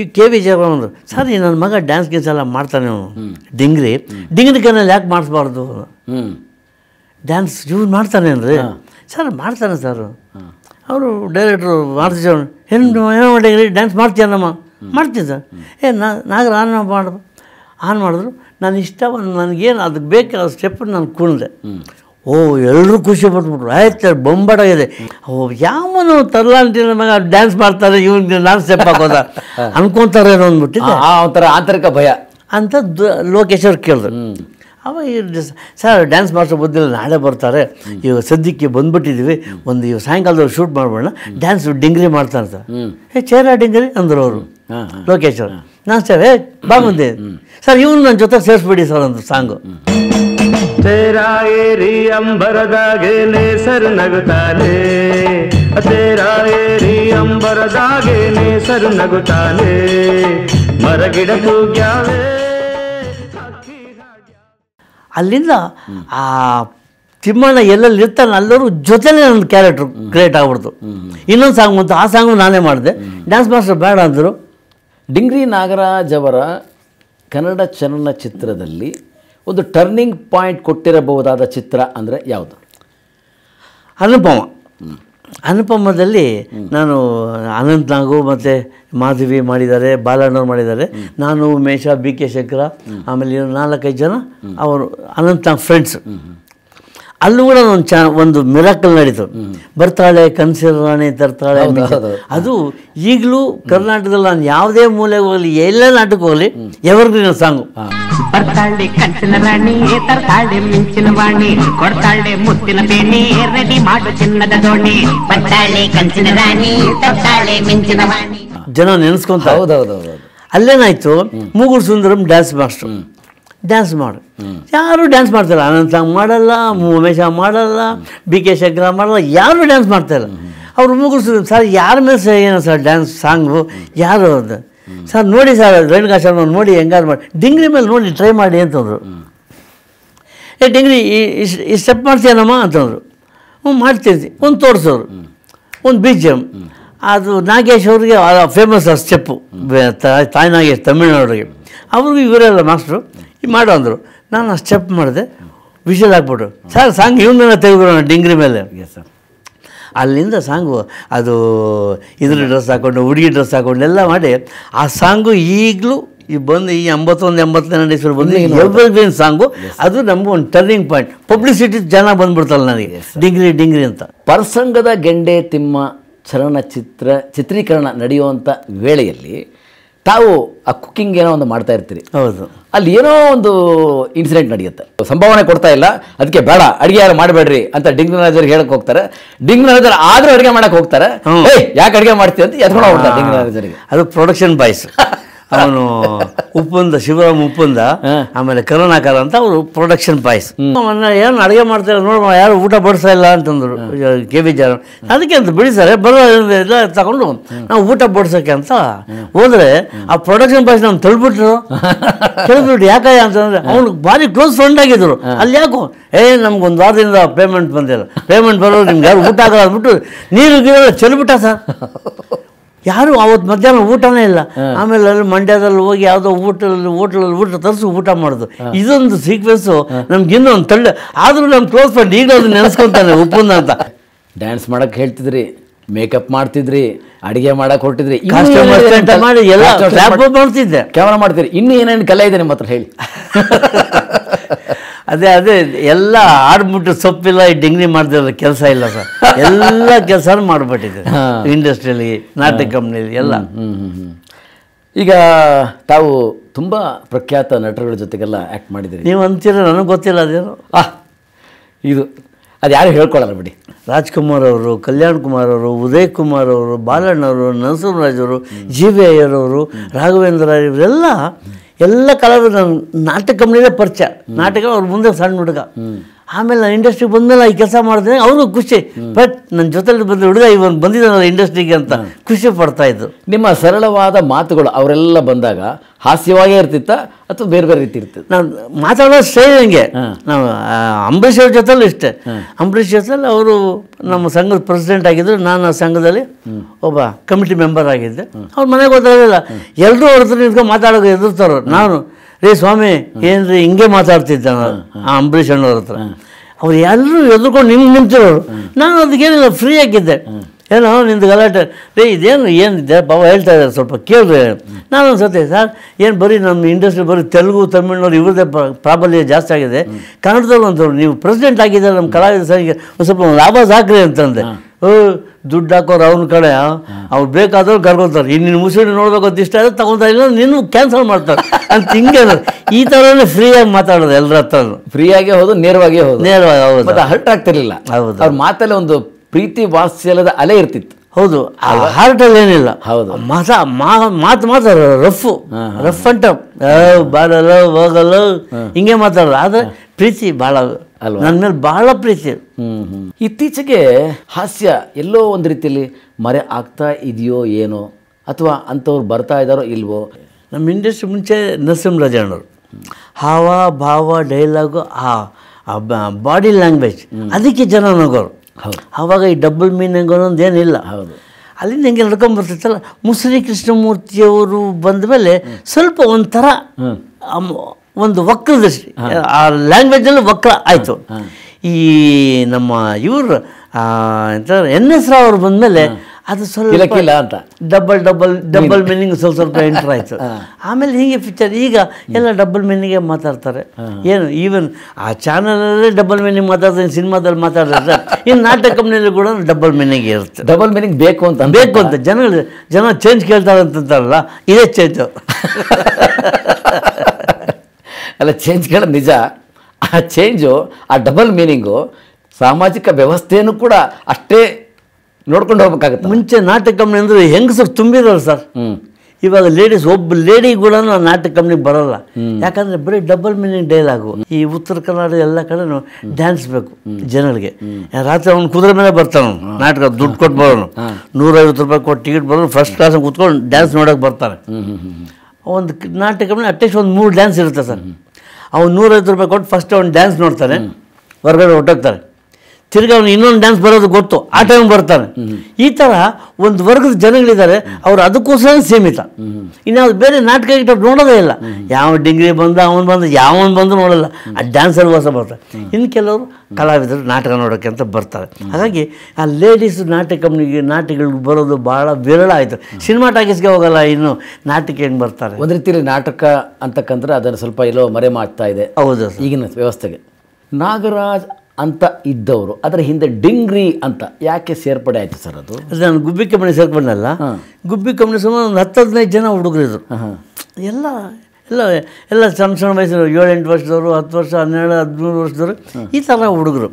ಈ ಕೆ ವಿ ಜಯರಾಮಂದರು ಸರ್ ಈ ನನ್ನ ಮಗ ಡ್ಯಾನ್ಸ್ ಗೀನ್ಸ್ ಎಲ್ಲ ಮಾಡ್ತಾನೆ ಅವನು ಡಿಂಗ್ರಿ ಡಿಂಗ್ರಿ ಕನ್ನಲ್ಲಿ ಯಾಕೆ ಮಾಡಿಸ್ಬಾರ್ದು ಡ್ಯಾನ್ಸ್ ಯೂಸ್ ಮಾಡ್ತಾನೆ ಅಂದರೆ ಸರ್ ಮಾಡ್ತಾನೆ ಸರ್ ಅವರು ಡೈರೆಕ್ಟ್ರು ಮಾಡ್ತೀವಿ ಹೆಣ್ಣು ಏನೋ ಡಿಂಗ್ರಿ ಡ್ಯಾನ್ಸ್ ಮಾಡ್ತೀಯನಮ್ಮ ಮಾಡ್ತೀನಿ ಸರ್ ಏ ನಾಗರ ಆನ್ ಮಾಡ ಆನ್ ಮಾಡಿದ್ರು ನಾನು ಒಂದು ನನಗೇನು ಅದಕ್ಕೆ ಬೇಕಾದ ಸ್ಟೆಪ್ ನಾನು ಕುಣಿದೆ ಓ ಎಲ್ಲರೂ ಖುಷಿ ಪಟ್ಬಿಟ್ರು ಆಯ್ತು ಇದೆ ಓ ಯಾವನು ತರ್ಲಾಂಟಿನ ಮಗ ಡ್ಯಾನ್ಸ್ ಮಾಡ್ತಾರೆ ಇವನ್ ನಾನು ಸ್ಟೆಪ್ ಹಾಕೋದ ಅನ್ಕೊಂತಾರೆ ಏನೋ ಅಂದ್ಬಿಟ್ಟಿದ್ದೆ ಆ ಒಂಥರ ಆಂತರಿಕ ಭಯ ಅಂತ ಲೋಕೇಶ್ ಅವ್ರು ಕೇಳಿದ್ರು ಅವಾಗ ಸರ್ ಡ್ಯಾನ್ಸ್ ಮಾಸ್ಟರ್ ಬಂದಿಲ್ಲ ನಾಳೆ ಬರ್ತಾರೆ ಇವಾಗ ಸದ್ಯಕ್ಕೆ ಬಂದುಬಿಟ್ಟಿದ್ದೀವಿ ಒಂದು ಇವಾಗ ಸಾಯಂಕಾಲದವ್ರು ಶೂಟ್ ಮಾಡ್ಬೋಣ ಡ್ಯಾನ್ಸ್ ಡಿಂಗ್ರಿ ಮಾಡ್ತಾರೆ ಸರ್ ಏ ಚೇರ ಡಿಂಗ್ರಿ ಅಂದರು ಅವರು ಲೋಕೇಶ್ ಅವರು ನಾನು ಸರ್ ಏ ಬಾ ಬಂದೆ ಸರ್ ಇವನು ನನ್ನ ಜೊತೆ ಸೇರಿಸ್ಬಿಡಿ ಸರ್ ಒಂದು ಸಾಂಗು तेरा एरी ಅಂಬರದಾಗೇನೆ ಸರ್ ನಗುತ್ತಾನೆ ತೇರ ಏರಿ ಅಂಬರದಾಗೇನೆ ಸರ್ ನಗುತ್ತಾನೆ ಮರಗಿಡ ತೂಗ್ಯಾವೆ ಅಲ್ಲಿಂದ ಆ ತಿಮ್ಮಣ್ಣ ಎಲ್ಲೆಲ್ಲಿ ಇರ್ತಾನೆ ಎಲ್ಲರೂ ಜೊತೆಲೇ ನನ್ನ ಕ್ಯಾರೆಕ್ಟ್ರು ಕ್ರಿಯೇಟ್ ಆಗ್ಬಿಡ್ತು ಇನ್ನೊಂದು ಸಾಂಗ್ ಬಂತು ಆ ಸಾಂಗು ನಾನೇ ಮಾಡಿದೆ ಡ್ಯಾನ್ಸ್ ಮಾಸ್ಟರ್ ಬೇಡ ಅಂದರು ಡಿಂಗ್ರಿ ನಾಗರಾಜ್ ಅವರ ಕನ್ನಡ ಚಲನಚಿತ್ರದಲ್ಲಿ ಒಂದು ಟರ್ನಿಂಗ್ ಪಾಯಿಂಟ್ ಕೊಟ್ಟಿರಬಹುದಾದ ಚಿತ್ರ ಅಂದರೆ ಯಾವುದು ಅನುಪಮ ಅನುಪಮದಲ್ಲಿ ನಾನು ಅನಂತ್ ನಾಗು ಮತ್ತು ಮಾಧವಿ ಮಾಡಿದ್ದಾರೆ ಬಾಲಣ್ಣವ್ರು ಮಾಡಿದ್ದಾರೆ ನಾನು ಮೇಷ ಬಿ ಕೆ ಶಂಕರ ಆಮೇಲೆ ನಾಲ್ಕೈದು ಜನ ಅವರು ಅನಂತ್ ನಾಗ್ ಫ್ರೆಂಡ್ಸ್ ಅಲ್ಲೂ ಕೂಡ ಒಂದು ಚಾ ಒಂದು ಮಿರಾಕಲ್ ನಡೀತು ಬರ್ತಾಳೆ ಕನಸಿರ ತರ್ತಾಳೆ ಅದು ಈಗಲೂ ಕರ್ನಾಟಕದಲ್ಲಿ ನಾನು ಯಾವುದೇ ಮೂಲೆ ಹೋಗಲಿ ಎಲ್ಲೇ ನಾಟಕ ಹೋಗಲಿ ಎವರ್ಗ್ರೀನ್ ಸಾಂಗು ಬರ್ತಾಳೆ ಕನಸಿನ ರಾಣಿ ತರ್ತಾಳೆ ಮಿಂಚಿನ ವಾಣಿ ಕೊಡ್ತಾಳೆ ಮುತ್ತಿನ ಬೇಣಿ ರೆಡಿ ಮಾಡು ಚಿನ್ನದ ದೋಣಿ ಬರ್ತಾಳೆ ಕನಸಿನ ರಾಣಿ ತರ್ತಾಳೆ ಮಿಂಚಿನ ವಾಣಿ ಜನ ನೆನೆಸ್ಕೊಂತ ಹೌದೌದು ಅಲ್ಲೇನಾಯ್ತು Mugur Sundaram dance master dance ಮಾಡು ಯಾರು ಡ್ಯಾನ್ಸ್ ಮಾಡ್ತಾರೆ ಅನಂತ ಮಾಡಲ್ಲ ಉಮೇಶ ಮಾಡಲ್ಲ ಬಿ ಕೆ ಶಂಕರ ಮಾಡಲ್ಲ ಯಾರು ಡ್ಯಾನ್ಸ್ ಮಾಡ್ತಾಯಿಲ್ಲ ಅವರು ಮುಗಿಸ್ತಾರೆ ಸರ್ ಯಾರ ಮೇಲೆ ಸರ್ ಏನೋ ಸರ್ ಡ್ಯಾನ್ಸ್ ಸಾಂಗು ಯಾರು ಅದು ಸರ್ ನೋಡಿ ಸರ್ ರೇಣುಕಾ ಶರ್ಮ ನೋಡಿ ಹೆಂಗಾರು ಮಾಡಿ ಡಿಂಗ್ರಿ ಮೇಲೆ ನೋಡಿ ಟ್ರೈ ಮಾಡಿ ಅಂತಂದರು ಏ ಡಿಂಗ್ರಿ ಈ ಸ್ಟೆಪ್ ಮಾಡ್ತೀಯನಮ್ಮ ಅಂತಂದರು ಹ್ಞೂ ಮಾಡ್ತಿರ್ತಿ ಒಂದು ತೋರಿಸೋರು ಒಂದು ಬಿ ಜಿ ಅದು ನಾಗೇಶ್ ಅವ್ರಿಗೆ ಫೇಮಸ್ ಆ ಸ್ಟೆಪ್ಪು ತಾಯಿ ನಾಗೇಶ್ ತಮಿಳ್ನಾಡಿಗೆ ಅವ್ರಿಗೂ ಇವರೆಲ್ಲ ಮಾಸ್ಟ್ರು ಮಾಡು ಅಂದರು ನಾನು ಸ್ಟೆಪ್ ಮಾಡಿದೆ ವಿಷಲ್ ಹಾಕ್ಬಿಟ್ರು ಸರ್ ಸಾಂಗ್ ಇವನ್ನ ತೆಗೆದ್ರು ಡಿಂಗ್ರಿ ಮೇಲೆ ಅಲ್ಲಿಂದ ಸಾಂಗು ಅದು ಇದ್ರ ಡ್ರೆಸ್ ಹಾಕ್ಕೊಂಡು ಹುಡುಗಿ ಡ್ರೆಸ್ ಹಾಕ್ಕೊಂಡು ಎಲ್ಲ ಮಾಡಿ ಆ ಸಾಂಗು ಈಗಲೂ ಈ ಬಂದು ಈ ಎಂಬತ್ತೊಂದು ಎಂಬತ್ತೆರಡು ಹೆಸರು ಬಂದು ಎವರ್ಗ್ರೀನ್ ಸಾಂಗು ಅದು ನಮ್ಗೊಂದು ಒಂದು ಟರ್ನಿಂಗ್ ಪಾಯಿಂಟ್ ಪಬ್ಲಿಸಿಟಿ ಜನ ಬಂದ್ಬಿಡ್ತಲ್ಲ ನನಗೆ ಡಿಂಗ್ರಿ ಡಿಂಗ್ರಿ ಅಂತ ಪರಸಂಗದ ಗೆಂಡೆ ತಿಮ್ಮ ಚಲನಚಿತ್ರ ಚಿತ್ರೀಕರಣ ನಡೆಯುವಂಥ ವೇಳೆಯಲ್ಲಿ ತಾವು ಆ ಕುಕ್ಕಿಂಗ್ ಏನೋ ಒಂದು ಮಾಡ್ತಾ ಇರ್ತೀರಿ ಹೌದು ಅಲ್ಲಿ ಏನೋ ಒಂದು ಇನ್ಸಿಡೆಂಟ್ ನಡೆಯುತ್ತೆ ಸಂಭಾವನೆ ಕೊಡ್ತಾ ಇಲ್ಲ ಅದಕ್ಕೆ ಬೇಡ ಅಡಿಗೆ ಯಾರು ಮಾಡಬೇಡ್ರಿ ಅಂತ ಡಿಂಗ್ ಮ್ಯಾನೇಜರ್ ಹೇಳಕ್ ಹೋಗ್ತಾರೆ ಡಿಂಗ್ ಮ್ಯಾನೇಜರ್ ಆದ್ರೂ ಅಡುಗೆ ಮಾಡಕ್ ಹೋಗ್ತಾರೆ ಯಾಕೆ ಅಡುಗೆ ಮಾಡ್ತೀವಿ ಅಂತ ಎತ್ಕೊಂಡು ಹೋಗ್ತಾರೆ ಡಿಂಗ್ ಅದು ಪ್ರೊಡಕ್ಷನ್ ಬಾಯ್ಸ್ ಅವನು ಉಪ್ಪಂದ ಶಿವರಾಮ್ ಉಪ್ಪಂದ ಆಮೇಲೆ ಕರುಣಾಕರ ಅಂತ ಅವರು ಪ್ರೊಡಕ್ಷನ್ ಬಾಯ್ಸ್ ಏನು ಅಡುಗೆ ಮಾಡ್ತಾರೆ ನೋಡ ಯಾರು ಊಟ ಬಡಿಸ್ತಾ ಇಲ್ಲ ಅಂತಂದ್ರು ಕೆ ಬಿ ಜಾರ ಅದಕ್ಕೆ ಅಂತ ಬಿಡಿಸ್ತಾರೆ ಬರೋದ್ರಿಂದ ತಗೊಂಡು ನಾವು ಊಟ ಬಡಿಸೋಕೆ ಅಂತ ಹೋದ್ರೆ ಆ ಪ್ರೊಡಕ್ಷನ್ ಬಾಯ್ಸ್ ನಮ್ಗೆ ತಳ್ಬಿಟ್ರು ತಳ್ಬಿಟ್ಟು ಯಾಕೆ ಅಂತಂದ್ರೆ ಅವ್ನು ಭಾರಿ ಕ್ಲೋಸ್ ಫ್ರೆಂಡ್ ಆಗಿದ್ರು ಅಲ್ಲಿ ಯಾಕೋ ಏ ನಮ್ಗೊಂದು ವಾರದಿಂದ ಪೇಮೆಂಟ್ ಬಂದಿಲ್ಲ ಪೇಮೆಂಟ್ ಬರೋದು ನಿಮ್ಗೆ ಯಾರು ಊಟ ಆಗಲ್ಲ ಅಂದ್ಬಿಟ್ಟು ನೀರು ಗೀರೆಲ್ಲ ಚೆಲ್ಬಿಟ್ಟ ಸರ್ ಯಾರು ಅವತ್ತು ಮಧ್ಯಾಹ್ನ ಊಟನೇ ಇಲ್ಲ ಆಮೇಲೆ ಅಲ್ಲಿ ಮಂಡ್ಯದಲ್ಲಿ ಹೋಗಿ ಯಾವುದೋ ಊಟದಲ್ಲಿ ಹೋಟ್ಲಲ್ಲಿ ಊಟ ತರಿಸಿ ಊಟ ಮಾಡೋದು ಇದೊಂದು ಸೀಕ್ವೆನ್ಸು ನಮ್ಗೆ ಇನ್ನೊಂದು ಒಂದು ಆದರೂ ನಮ್ಮ ಕ್ಲೋಸ್ ಫ್ರೆಂಡ್ ಈಗ ಅದು ನೆನೆಸ್ಕೊತಾನೆ ಉಪ್ಪುಂದ ಅಂತ ಡ್ಯಾನ್ಸ್ ಮಾಡಕ್ಕೆ ಹೇಳ್ತಿದ್ರಿ ಮೇಕಪ್ ಮಾಡ್ತಿದ್ರಿ ಅಡುಗೆ ಮಾಡಕ್ಕೆ ಹೊರಟಿದ್ರಿ ಮಾಡಿ ಎಲ್ಲ ಮಾಡ್ತಿದ್ದೆ ಕ್ಯಾಮ್ರಾ ಮಾಡ್ತೀರಿ ಇನ್ನೂ ಏನೇನು ಕಲೆ ಇದೆ ನಿಮ್ಮ ಹೇಳಿ ಅದೇ ಅದೇ ಎಲ್ಲ ಆಡ್ಬಿಟ್ಟು ಸೊಪ್ಪಿಲ್ಲ ಈ ಡಿಂಗ್ರಿ ಮಾಡಿದ್ರೆ ಕೆಲಸ ಇಲ್ಲ ಸರ್ ಎಲ್ಲ ಕೆಲಸನೂ ಮಾಡಿಬಿಟ್ಟಿದೆ ಇಂಡಸ್ಟ್ರಿಯಲ್ಲಿ ನಾಟಕ ಕಂಪ್ನಿಲಿ ಎಲ್ಲ ಈಗ ತಾವು ತುಂಬ ಪ್ರಖ್ಯಾತ ನಟರುಗಳ ಜೊತೆಗೆಲ್ಲ ಆ್ಯಕ್ಟ್ ಮಾಡಿದ್ದೀರಿ ನೀವು ಅಂತೀರ ನನಗೆ ಗೊತ್ತಿಲ್ಲ ಅದೇನು ಆ ಇದು ಅದು ಯಾರು ಹೇಳ್ಕೊಳ್ಳಲ್ಲ ಬಿಡಿ ರಾಜ್ಕುಮಾರ್ ಅವರು ಕಲ್ಯಾಣ್ ಕುಮಾರ್ ಅವರು ಉದಯ್ ಕುಮಾರ್ ಅವರು ಬಾಲಣ್ಣವರು ನರಸಿಂಹರಾಜ್ ಅವರು ಜಿ ವಿ ಅಯ್ಯರ್ ಅವರು ರಾಘವೇಂದ್ರ ಇವರೆಲ್ಲ எல்லா கலரும் நாட்டு கம்பெனியில் பறித்தேன் நாட்டுக்கு ஒரு முந்தைய சன் விடுக்கான் ಆಮೇಲೆ ನಾನು ಇಂಡಸ್ಟ್ರಿಗೆ ಬಂದ್ಮೇಲೆ ಈ ಕೆಲಸ ಮಾಡಿದ್ರೆ ಅವ್ರಿಗೂ ಖುಷಿ ಬಟ್ ನನ್ನ ಜೊತೆಲಿ ಬಂದ ಹುಡುಗ ಇವನ್ ಬಂದಿದ್ದಾನಲ್ಲ ಇಂಡಸ್ಟ್ರಿಗೆ ಅಂತ ಖುಷಿ ಪಡ್ತಾ ಇದ್ರು ನಿಮ್ಮ ಸರಳವಾದ ಮಾತುಗಳು ಅವರೆಲ್ಲ ಬಂದಾಗ ಹಾಸ್ಯವಾಗೇ ಇರ್ತಿತ್ತ ಅಥವಾ ಬೇರೆ ಬೇರೆ ರೀತಿ ಇರ್ತಿತ್ತು ನಾನು ಮಾತಾಡೋ ಸ್ಟೈಲ್ ಹಂಗೆ ನಾವು ಅಂಬರೀಷ್ ಅವ್ರ ಜೊತೆಲೂ ಇಷ್ಟೇ ಅಂಬರೀಷ್ ಜೊತೆಲಿ ಅವರು ನಮ್ಮ ಸಂಘದ ಪ್ರೆಸಿಡೆಂಟ್ ಆಗಿದ್ದರು ನಾನು ಆ ಸಂಘದಲ್ಲಿ ಒಬ್ಬ ಕಮಿಟಿ ಮೆಂಬರ್ ಆಗಿದ್ದೆ ಅವ್ರು ಮನೆಗೆ ಗೊತ್ತಾಗಲಿಲ್ಲ ಎಲ್ಲರೂ ಅವ್ರ ಹತ್ರ ನಿಂತ್ಕೊಂಡು ಮಾತಾಡೋಕೆ ಎದುರ್ತಾರೋ ನಾನು ರೇ ಸ್ವಾಮಿ ರೀ ಹಿಂಗೆ ಮಾತಾಡ್ತಿದ್ದ ಆ ಅಂಬರೀಷ್ ಅಣ್ಣವ್ರ ಹತ್ರ ಅವ್ರು ಎಲ್ಲರೂ ಎದುರ್ಕೊಂಡು ನಿಮ್ಗೆ ನಿಂತಿರೋರು ನಾನು ಅದಕ್ಕೇನಿಲ್ಲ ಫ್ರೀ ಆಗಿದ್ದೆ ಏನೋ ನಿಂದು ಗಲಾಟೆ ರೇ ಇದೇನು ಏನಿದೆ ಬಾಬಾ ಹೇಳ್ತಾ ಇದ್ದಾರೆ ಸ್ವಲ್ಪ ಕೇಳ್ರಿ ನಾನೊಂದು ಸತಿ ಸರ್ ಏನು ಬರೀ ನಮ್ಮ ಇಂಡಸ್ಟ್ರಿ ಬರೀ ತೆಲುಗು ತಮಿಳ್ನವ್ರು ಇವ್ರದ್ದೇ ಪ್ರಾಬಲ್ಯ ಜಾಸ್ತಿ ಆಗಿದೆ ಕನ್ನಡದಲ್ಲಿ ಒಂಥವ್ರು ನೀವು ಪ್ರೆಸಿಡೆಂಟ್ ಆಗಿದ್ದಾರೆ ನಮ್ಮ ಕಲಾವಿದ ಒಂದು ಸ್ವಲ್ಪ ಲಾಭ ಸಾಕ್ರಿ ಅಂತಂದೆ ದುಡ್ಡು ಹಾಕೋರು ಅವ್ನ ಕಡೆ ಅವ್ರು ಬೇಕಾದವ್ರು ಕರ್ಕೊತಾರೆ ಇನ್ನು ಮುಸುಡಿ ನೋಡ್ಬೇಕು ಅಂತ ಇಷ್ಟ ಆದರೆ ತಗೊತಾ ಇಲ್ಲ ನೀನು ಕ್ಯಾನ್ಸಲ್ ಮಾಡ್ತಾರೆ ಅಂತ ಹಿಂಗೆ ಈ ಥರನೇ ಫ್ರೀಯಾಗಿ ಮಾತಾಡೋದು ಎಲ್ಲರ ಹತ್ರ ಫ್ರೀಯಾಗೇ ಹೌದು ನೇರವಾಗೇ ಹೌದು ನೇರವಾಗಿ ಹೌದು ಹರ್ಟ್ ಆಗ್ತಿರ್ಲಿಲ್ಲ ಹೌದು ಅವ್ರ ಮಾತಲ್ಲೇ ಒಂದು ಪ್ರೀತಿ ವಾತ್ಸಲ್ಯದ ಅಲೆ ಇರ್ತಿತ್ತು ಹೌದು ಅಲ್ಲಿ ಏನಿಲ್ಲ ಹೌದು ಮಾತ ಮಾತು ಮಾತಾಡ ರಫ್ ರಫ್ ಅಂಟ ಬಾರಲ್ಲ ಹೋಗಲ್ಲ ಹಿಂಗೆ ಮಾತಾಡಲ್ಲ ಆದ್ರೆ ಪ್ರೀತಿ ಬಹಳ ಅಲ್ವಾ ನನ್ನ ಮೇಲೆ ಬಹಳ ಪ್ರೀತಿ ಇತ್ತೀಚೆಗೆ ಹಾಸ್ಯ ಎಲ್ಲೋ ಒಂದು ರೀತಿಯಲ್ಲಿ ಮರೆ ಆಗ್ತಾ ಇದೆಯೋ ಏನೋ ಅಥವಾ ಅಂಥವ್ರು ಬರ್ತಾ ಇದ್ದಾರೋ ಇಲ್ವೋ ನಮ್ಮ ಇಂಡಸ್ಟ್ರಿ ಮುಂಚೆ ನರಸಿಂಹರಾಜಣ್ಣವ್ರು ಹಾವ ಭಾವ ಡೈಲಾಗು ಆ ಬಾಡಿ ಲ್ಯಾಂಗ್ವೇಜ್ ಅದಕ್ಕೆ ಜನ ನಗೋರು ಆವಾಗ ಈ ಡಬ್ಬಲ್ ಮೀನಿಂಗ್ ಅನ್ನೋದು ಏನಿಲ್ಲ ಹೌದು ಅಲ್ಲಿಂದ ಹೆಂಗೆ ನಡ್ಕೊಂಬರ್ತಿತ್ತಲ್ಲ ಮುಸುರಿ ಕೃಷ್ಣಮೂರ್ತಿಯವರು ಬಂದ ಮೇಲೆ ಸ್ವಲ್ಪ ಒಂಥರ ಒಂದು ವಕ್ರ ಆ ಲ್ಯಾಂಗ್ವೇಜಲ್ಲಿ ವಕ್ರ ಆಯಿತು ಈ ನಮ್ಮ ಇವರು ಎಂತ ಎನ್ ಎಸ್ ರಾವ್ ಅವರು ಬಂದಮೇಲೆ ಅದು ಸ್ವಲ್ಪ ಅಂತ ಡಬಲ್ ಡಬಲ್ ಡಬಲ್ ಮೀನಿಂಗ್ ಸ್ವಲ್ಪ ಸ್ವಲ್ಪ ಎಂಟರ್ ಆಯಿತು ಆಮೇಲೆ ಹೀಗೆ ಪಿಕ್ಚರ್ ಈಗ ಎಲ್ಲ ಡಬಲ್ ಮೀನಿಂಗೇ ಮಾತಾಡ್ತಾರೆ ಏನು ಈವನ್ ಆ ಚಾನಲಲ್ಲೇ ಡಬಲ್ ಮೀನಿಂಗ್ ಮಾತಾಡ್ತಾರೆ ಸಿನಿಮಾದಲ್ಲಿ ಮಾತಾಡ್ತಾರೆ ಇನ್ನು ನಾಟಕ ಕಂಪ್ನಿಯಲ್ಲಿ ಕೂಡ ಡಬಲ್ ಮೀನಿಂಗ್ ಇರುತ್ತೆ ಡಬಲ್ ಮೀನಿಂಗ್ ಬೇಕು ಅಂತ ಬೇಕು ಅಂತ ಜನಗಳು ಜನ ಚೇಂಜ್ ಕೇಳ್ತಾರೆ ಅಂತಂತಾರಲ್ಲ ಇದೇ ಚೇಂಜ್ ಅಲ್ಲ ಚೇಂಜ್ಗಳ ನಿಜ ಆ ಚೇಂಜು ಆ ಡಬಲ್ ಮೀನಿಂಗು ಸಾಮಾಜಿಕ ವ್ಯವಸ್ಥೆಯನ್ನು ಕೂಡ ಅಷ್ಟೇ ನೋಡ್ಕೊಂಡು ಹೋಗ್ಬೇಕಾಗುತ್ತೆ ಮುಂಚೆ ನಾಟಕ ಕಂಪ್ನಿ ಅಂದರೆ ಹೆಂಗಸರು ತುಂಬಿರಲ್ಲ ಸರ್ ಇವಾಗ ಲೇಡೀಸ್ ಒಬ್ಬ ಲೇಡಿ ಕೂಡ ನಾಟ್ಯ ನಾಟಕ ಕಂಪ್ನಿಗೆ ಬರೋಲ್ಲ ಯಾಕಂದ್ರೆ ಬರೀ ಡಬಲ್ ಮೀನಿಂಗ್ ಡೈಲಾಗು ಈ ಉತ್ತರ ಕನ್ನಡ ಎಲ್ಲ ಕಡೆ ಡ್ಯಾನ್ಸ್ ಬೇಕು ಜನಗಳಿಗೆ ರಾತ್ರಿ ಅವ್ನು ಕುದುರೆ ಮೇಲೆ ಬರ್ತಾನೆ ನಾಟಕ ದುಡ್ಡು ಕೊಟ್ಟು ಬರೋನು ನೂರೈವತ್ತು ರೂಪಾಯಿ ಕೊಟ್ಟು ಟಿಕೆಟ್ ಬರೋನು ಫಸ್ಟ್ ಕ್ಲಾಸ್ ಕೂತ್ಕೊಂಡು ಡ್ಯಾನ್ಸ್ ನೋಡೋಕೆ ಬರ್ತಾನೆ ಒಂದು ನಾಟಕ ಕಂಪ್ನಿ ಅಟ್ಲೀಸ್ಟ್ ಒಂದು ಮೂರು ಡ್ಯಾನ್ಸ್ ಇರುತ್ತೆ ಸರ್ ಅವ್ನು ನೂರೈವತ್ತು ರೂಪಾಯಿ ಕೊಟ್ಟು ಫಸ್ಟ್ ಅವ್ನು ಡ್ಯಾನ್ಸ್ ನೋಡ್ತಾನೆ ಹೊರಗಡೆ ಹೊಟ್ಟೋಗ್ತಾರೆ ತಿರ್ಗಿ ಅವನು ಇನ್ನೊಂದು ಡ್ಯಾನ್ಸ್ ಬರೋದು ಗೊತ್ತು ಆ ಟೈಮ್ ಬರ್ತಾನೆ ಈ ಥರ ಒಂದು ವರ್ಗದ ಜನಗಳಿದ್ದಾರೆ ಅವರು ಅದಕ್ಕೋಸ್ಕರ ಸೀಮಿತ ಇನ್ಯಾವ್ದು ಬೇರೆ ನಾಟಕ ಇಟ್ಟು ನೋಡೋದೇ ಇಲ್ಲ ಯಾವ ಡಿಗ್ರಿ ಬಂದ ಅವನು ಬಂದು ಯಾವನು ಬಂದು ನೋಡಲ್ಲ ಆ ಡ್ಯಾನ್ಸರ್ ವಾಸ ಬರ್ತಾರೆ ಇನ್ನು ಕೆಲವರು ಕಲಾವಿದರು ನಾಟಕ ನೋಡೋಕ್ಕೆ ಅಂತ ಬರ್ತಾರೆ ಹಾಗಾಗಿ ಆ ಲೇಡೀಸ್ ನಾಟಕ ಕಂಪ್ನಿಗೆ ನಾಟಕಗಳು ಬರೋದು ಭಾಳ ವಿರಳ ಆಯಿತು ಸಿನಿಮಾ ಟಾಕೀಸ್ಗೆ ಹೋಗಲ್ಲ ಇನ್ನು ನಾಟಕ ಹೆಂಗೆ ಬರ್ತಾರೆ ಒಂದು ರೀತಿಯಲ್ಲಿ ನಾಟಕ ಅಂತಕ್ಕಂದ್ರೆ ಅದನ್ನು ಸ್ವಲ್ಪ ಎಲ್ಲೋ ಮರೆ ಮಾಡ್ತಾ ಇದೆ ಹೌದು ಈಗಿನ ವ್ಯವಸ್ಥೆಗೆ ನಾಗರಾಜ್ ಅಂತ ಇದ್ದವರು ಅದರ ಹಿಂದೆ ಡಿಂಗ್ರಿ ಅಂತ ಯಾಕೆ ಸೇರ್ಪಡೆ ಆಯಿತು ಸರ್ ಅದು ನಾನು ಗುಬ್ಬಿ ಕಂಪನಿ ಸೇರ್ಪಡಲ್ಲ ಗುಬ್ಬಿ ಕಂಪನಿ ಸುಮಾರು ಒಂದು ಹತ್ತು ಹದಿನೈದು ಜನ ಹುಡುಗರು ಇದ್ರು ಎಲ್ಲ ಎಲ್ಲ ಎಲ್ಲ ಸಣ್ಣ ಸಣ್ಣ ವಯಸ್ಸು ಏಳೆಂಟು ವರ್ಷದವರು ಹತ್ತು ವರ್ಷ ಹನ್ನೆರಡು ಹದಿಮೂರು ವರ್ಷದವರು ಈ ಥರ ಹುಡುಗರು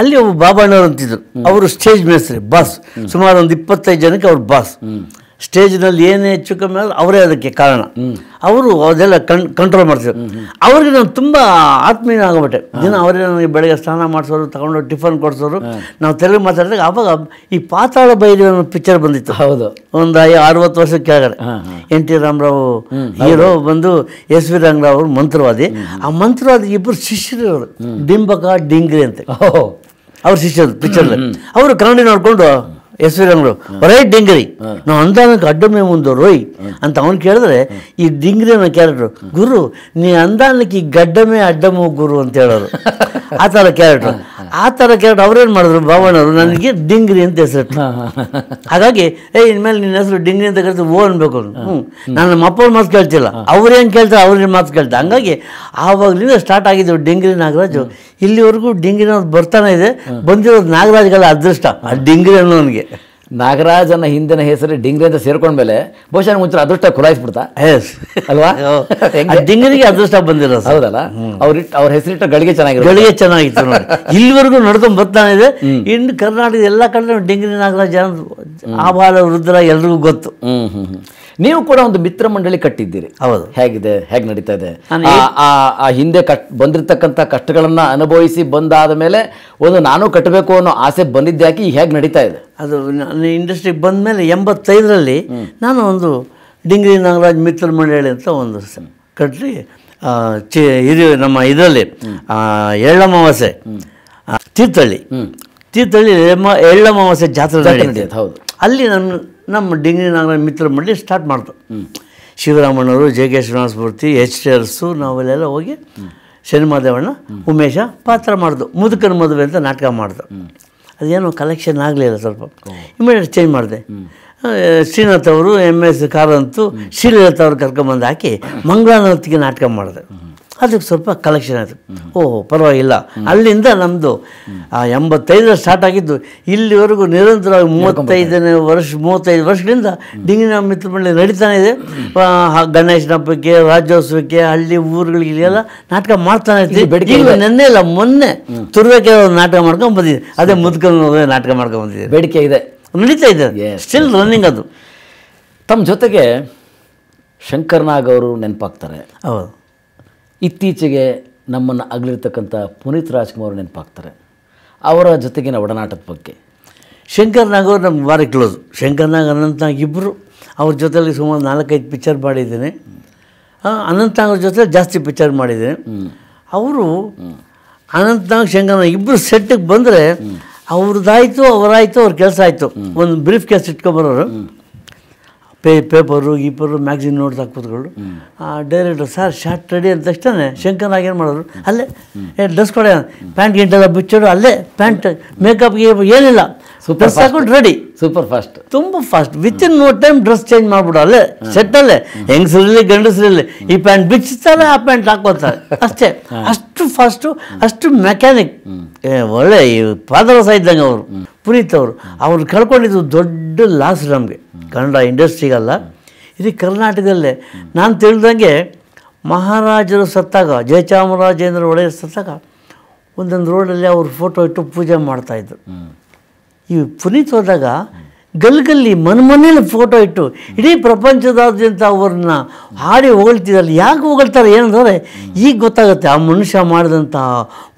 ಅಲ್ಲಿ ಒಬ್ಬ ಬಾಬಣ್ಣವ್ರು ಅಂತಿದ್ರು ಅವರು ಸ್ಟೇಜ್ ಮೇಸ್ತ್ರಿ ಬಾಸ್ ಸುಮಾರು ಒಂದು ಇಪ್ಪತ್ತೈದು ಜನಕ್ಕೆ ಅವ್ರು ಬಾಸ್ ಸ್ಟೇಜ್ನಲ್ಲಿ ಏನೇ ಹೆಚ್ಚು ಕಮ್ಮಿ ಆದರೂ ಅವರೇ ಅದಕ್ಕೆ ಕಾರಣ ಅವರು ಅದೆಲ್ಲ ಕಣ್ ಕಂಟ್ರೋಲ್ ಮಾಡ್ತಿದ್ರು ಅವ್ರಿಗೆ ನಾನು ತುಂಬ ಆತ್ಮೀಯ ಆಗಿಬಿಟ್ಟೆ ದಿನ ಅವರೇ ನನಗೆ ಬೆಳಗ್ಗೆ ಸ್ನಾನ ಮಾಡಿಸೋರು ತಗೊಂಡು ಟಿಫನ್ ಕೊಡಿಸೋರು ನಾವು ತೆಲುಗು ಮಾತಾಡಿದಾಗ ಅವಾಗ ಈ ಪಾತಾಳ ಬೈಲಿ ಅನ್ನೋ ಪಿಕ್ಚರ್ ಬಂದಿತ್ತು ಹೌದು ಒಂದು ಅರವತ್ತು ವರ್ಷಕ್ಕೆ ಕೆಳಗಡೆ ಎನ್ ಟಿ ರಾಮರಾವ್ ಹೀರೋ ಬಂದು ಎಸ್ ವಿ ರಂಗರಾವ್ ಅವರು ಮಂತ್ರವಾದಿ ಆ ಮಂತ್ರವಾದಿ ಇಬ್ಬರು ಶಿಷ್ಯರು ಅವರು ಡಿಂಬಕ ಡಿಂಗ್ರಿ ಅಂತ ಅವ್ರ ಶಿಷ್ಯರು ಪಿಕ್ಚರ್ ಅವರು ಕನ್ನಡಿ ನೋಡಿಕೊಂಡು ರಂಗರು ರೈಟ್ ಡಿಂಗರಿ ನಾವು ಅಂದಾನಕ್ಕೆ ಅಡ್ಡಮೆ ಮುಂದೆ ರೋಯ್ ಅಂತ ಅವ್ನು ಕೇಳಿದ್ರೆ ಈ ಡಿಂಗ್ರಿ ಅನ್ನೋ ಕ್ಯಾರೆಕ್ಟ್ರು ಗುರು ನೀ ಅಂದಾನಕ್ಕೆ ಈ ಗಡ್ಡಮೆ ಅಡ್ಡಮೋ ಗುರು ಅಂತ ಹೇಳೋರು ಆ ಥರ ಕ್ಯಾರೆಕ್ಟ್ರು ಆ ಥರ ಕ್ಯಾರೆಕ್ಟರ್ ಅವ್ರೇನು ಮಾಡಿದ್ರು ಭಾವಣ್ಣವರು ನನಗೆ ಡಿಂಗ್ರಿ ಅಂತ ಹೆಸರು ಹಾಗಾಗಿ ಏ ಇನ್ಮೇಲೆ ನಿನ್ನ ಹೆಸರು ಡಿಂಗ್ರಿ ಅಂತ ಕರೆದು ಓ ಅನ್ಬೇಕು ಹ್ಞೂ ನಾನು ನಮ್ಮ ಮಾತು ಕೇಳ್ತಿಲ್ಲ ಅವ್ರೇನು ಕೇಳ್ತಾರೆ ಅವ್ರೇನು ಮಾತು ಕೇಳ್ತಾರೆ ಹಂಗಾಗಿ ಆವಾಗಲಿಂದ ಸ್ಟಾರ್ಟ್ ಆಗಿದ್ದೆವು ಡಿಂಗ್ರಿ ನಾಗರಾಜು ಇಲ್ಲಿವರೆಗೂ ಡಿಂಗ್ರಿ ಅನ್ನೋದು ಬರ್ತಾನೆ ಇದೆ ಬಂದಿರೋದು ನಾಗರಾಜ್ಗಳ ಅದೃಷ್ಟ ಆ ಡಿಂಗ್ರಿ ಅನ್ನೋನಿಗೆ ನಾಗರಾಜನ ಹಿಂದಿನ ಹೆಸರು ಡಿಂಗ್ರಿ ಅಂತ ಮೇಲೆ ಬಹುಶಃ ಮುಂಚೆ ಅದೃಷ್ಟ ಕುಲಾಯಿಸ್ಬಿಡ್ತಾ ಅಲ್ವಾ ಡಿಂಗ್ರಿಗೆ ಅದೃಷ್ಟ ಬಂದಿರೋ ಹೌದಲ್ಲ ಅವ್ರಿಟ್ಟು ಅವ್ರ ಹೆಸರಿಟ್ಟ ಗಳಿಗೆ ಚೆನ್ನಾಗಿರೋ ಗಳಿಗೆ ಚೆನ್ನಾಗಿತ್ತು ಇಲ್ಲಿವರೆಗೂ ನಡ್ಕೊಂಡು ಬರ್ತಾನೆ ಇದೆ ಇನ್ನು ಕರ್ನಾಟಕದ ಎಲ್ಲ ಕಡೆ ಡಿಂಗ್ರಿ ನಾಗರಾಜ ಆಬಾಲ ವೃದ್ಧರ ಎಲ್ರಿಗೂ ಗೊತ್ತು ನೀವು ಕೂಡ ಒಂದು ಮಿತ್ರ ಮಂಡಳಿ ಕಟ್ಟಿದ್ದೀರಿ ಹೌದು ಹೇಗಿದೆ ಹೇಗೆ ನಡೀತಾ ಇದೆ ಆ ಹಿಂದೆ ಕಟ್ ಬಂದಿರತಕ್ಕಂಥ ಕಷ್ಟಗಳನ್ನ ಅನುಭವಿಸಿ ಬಂದಾದ ಮೇಲೆ ಒಂದು ನಾನು ಕಟ್ಟಬೇಕು ಅನ್ನೋ ಆಸೆ ಬಂದಿದ್ದೆ ಯಾಕೆ ಈಗ ಹೇಗೆ ನಡೀತಾ ಇದೆ ಅದು ಇಂಡಸ್ಟ್ರಿ ಬಂದ ಮೇಲೆ ಎಂಬತ್ತೈದರಲ್ಲಿ ನಾನು ಒಂದು ಡಿಂಗ್ರಿ ನಾಗರಾಜ್ ಮಿತ್ರ ಮಂಡಳಿ ಅಂತ ಒಂದು ಕಟ್ಟಿ ಚಿ ನಮ್ಮ ಇದರಲ್ಲಿ ಎಳ್ಳಮಾವಾಸೆ ತೀರ್ಥಹಳ್ಳಿ ತೀರ್ಥಹಳ್ಳಿ ಎಳ್ಳಮಾವಾಸೆ ಜಾತ್ರೆ ಹೌದು ಅಲ್ಲಿ ನಾನು ನಮ್ಮ ಡಿಂಗ್ರಿ ನಾಗರ ಮಿತ್ರ ಮಂಡಳಿ ಸ್ಟಾರ್ಟ್ ಮಾಡ್ತು ಶಿವರಾಮಣ್ಣವರು J K Srinivasamurthy H T ಆರ್ಸು ನಾವೆಲ್ಲೆಲ್ಲ ಹೋಗಿ ಶನಿಮಾದೇವಣ್ಣ ಉಮೇಶ ಪಾತ್ರ ಮಾಡ್ದು ಮುದುಕನ ಮದುವೆ ಅಂತ ನಾಟಕ ಮಾಡಿದೆ ಅದೇನೋ ಕಲೆಕ್ಷನ್ ಆಗಲಿಲ್ಲ ಸ್ವಲ್ಪ ಇಮಿಡಿಯಟ್ ಚೇಂಜ್ ಮಾಡಿದೆ ಶ್ರೀನಾಥ್ ಅವರು ಎಮ್ ಎಸ್ ಕಾರಂತು ಶ್ರೀಲತಾ ಅವ್ರು ಕರ್ಕೊಂಬಂದು ಹಾಕಿ ಮಂಗಳಾನವತ್ತಿಗೆ ನಾಟಕ ಮಾಡಿದೆ ಅದಕ್ಕೆ ಸ್ವಲ್ಪ ಕಲೆಕ್ಷನ್ ಆಯಿತು ಓಹ್ ಪರವಾಗಿಲ್ಲ ಅಲ್ಲಿಂದ ನಮ್ಮದು ಎಂಬತ್ತೈದರ ಸ್ಟಾರ್ಟ್ ಆಗಿದ್ದು ಇಲ್ಲಿವರೆಗೂ ನಿರಂತರವಾಗಿ ಮೂವತ್ತೈದನೇ ವರ್ಷ ಮೂವತ್ತೈದು ವರ್ಷಗಳಿಂದ ಡಿಂಗಿನ ಮಂಡಳಿ ನಡೀತಾನೆ ಇದೆ ಗಣೇಶನ ಹಬ್ಬಕ್ಕೆ ರಾಜ್ಯೋತ್ಸವಕ್ಕೆ ಹಳ್ಳಿ ಊರುಗಳಿಗೆಲ್ಲ ನಾಟಕ ಮಾಡ್ತಾನೆ ಇರ್ತೀವಿ ನೆನ್ನೆ ಇಲ್ಲ ಮೊನ್ನೆ ತುರ್ಬೇಕೆ ನಾಟಕ ಮಾಡ್ಕೊಂಡು ಬಂದಿದ್ದೆ ಅದೇ ಮುದ್ಕೊಂಡು ನಾಟಕ ಮಾಡ್ಕೊಂಡು ಬಂದಿದೆ ಬೇಡಿಕೆ ಇದೆ ನಡೀತಾ ಇದೆ ಸ್ಟಿಲ್ ರನ್ನಿಂಗ್ ಅದು ತಮ್ಮ ಜೊತೆಗೆ ಶಂಕರ್ನಾಗ್ ಅವರು ನೆನಪಾಗ್ತಾರೆ ಹೌದು ಇತ್ತೀಚೆಗೆ ನಮ್ಮನ್ನು ಅಗಲಿರ್ತಕ್ಕಂಥ ಪುನೀತ್ ರಾಜ್ಕುಮಾರ್ ನೆನಪಾಗ್ತಾರೆ ಅವರ ಜೊತೆಗಿನ ಒಡನಾಟದ ಬಗ್ಗೆ ಶಂಕರ್ ನಾಗ್ ಅವರು ನಮ್ಮ ಭಾರಿ ಕ್ಲೋಸ್ ಶಂಕರ್ ನಾಗ್ ಅನಂತ್ ನಾಗ್ ಇಬ್ಬರು ಅವ್ರ ಜೊತೇಲಿ ಸುಮಾರು ನಾಲ್ಕೈದು ಪಿಕ್ಚರ್ ಮಾಡಿದ್ದೀನಿ ಅನಂತ್ ನಾಗ್ ಜೊತೆ ಜಾಸ್ತಿ ಪಿಕ್ಚರ್ ಮಾಡಿದ್ದೀನಿ ಅವರು ಅನಂತ್ ನಾಗ್ ಶಂಕರ್ ನಾಗ್ ಇಬ್ಬರು ಸೆಟ್ಟಿಗೆ ಬಂದರೆ ಅವ್ರದ್ದಾಯಿತು ಅವರಾಯಿತು ಅವ್ರ ಕೆಲಸ ಆಯಿತು ಒಂದು ಬ್ರೀಫ್ ಕೇಸ್ ಇಟ್ಕೊಂಬರೋರು ಪೇ ಪೇಪರು ಗೀಪರು ಮ್ಯಾಗ್ಝಿನ್ ನೋಡ್ತಾ ಆ ಡೈರೆಕ್ಟರ್ ಸರ್ ಶರ್ಟ್ ರೆಡಿ ಅಂದ ತಕ್ಷಣ ಶಂಕರ್ ಆಗೇನು ಮಾಡೋರು ಅಲ್ಲೇ ಡ್ರೆಸ್ ಕೊಡ ಪ್ಯಾಂಟ್ ಗಿಂಟೆಲ್ಲ ಬಿಚ್ಚೋರು ಅಲ್ಲೇ ಪ್ಯಾಂಟ್ ಮೇಕಪ್ಗೆ ಏನಿಲ್ಲ ಸೂಪರ್ ಹಾಕೊಂಡು ರೆಡಿ ಸೂಪರ್ ಫಾಸ್ಟ್ ತುಂಬ fast with in no time dress change ಮಾಡಿಬಿಡು ಅಲ್ಲೇ ಅಲ್ಲೇ ಹೆಂಗಸರಲ್ಲಿ ಗಂಡಸರಲ್ಲಿ ಈ ಪ್ಯಾಂಟ್ ಬಿಚ್ಚಿಸ್ತಾರೆ ಆ ಪ್ಯಾಂಟ್ ಹಾಕೋತಾರೆ ಅಷ್ಟೇ ಅಷ್ಟು ಫಾಸ್ಟು ಅಷ್ಟು ಮೆಕ್ಯಾನಿಕ್ ಒಳ್ಳೆ ಪಾದರಸ ಇದ್ದಂಗೆ ಅವರು ಪುನೀತ್ ಅವರು ಅವ್ರು ಕಳ್ಕೊಂಡಿದ್ದು ದೊಡ್ಡ ಲಾಸ್ ನಮಗೆ ಕನ್ನಡ ಇಂಡಸ್ಟ್ರಿಗಲ್ಲ ಇದು ಕರ್ನಾಟಕದಲ್ಲೇ ನಾನು ತಿಳಿದಂಗೆ ಮಹಾರಾಜರು ಸತ್ತಾಗ ಜಯಚಾಮರಾಜೇಂದ್ರ ಒಡೆಯರ್ ಸತ್ತಾಗ ಒಂದೊಂದು ರೋಡಲ್ಲಿ ಅವ್ರ ಫೋಟೋ ಇಟ್ಟು ಪೂಜೆ ಮಾಡ್ತಾಯಿದ್ರು ಈ ಪುನೀತ್ ಹೋದಾಗ ಗಲ್ಗಲ್ಲಿ ಮನ್ಮನೇಲಿ ಫೋಟೋ ಇಟ್ಟು ಇಡೀ ಪ್ರಪಂಚದಾದ್ಯಂತ ಅವ್ರನ್ನ ಹಾಡಿ ಹೊಗಳ್ತಿದ್ದಾರೆ ಯಾಕೆ ಹೊಗಳ್ತಾರೆ ಏನಂದರೆ ಈಗ ಗೊತ್ತಾಗುತ್ತೆ ಆ ಮನುಷ್ಯ ಮಾಡಿದಂಥ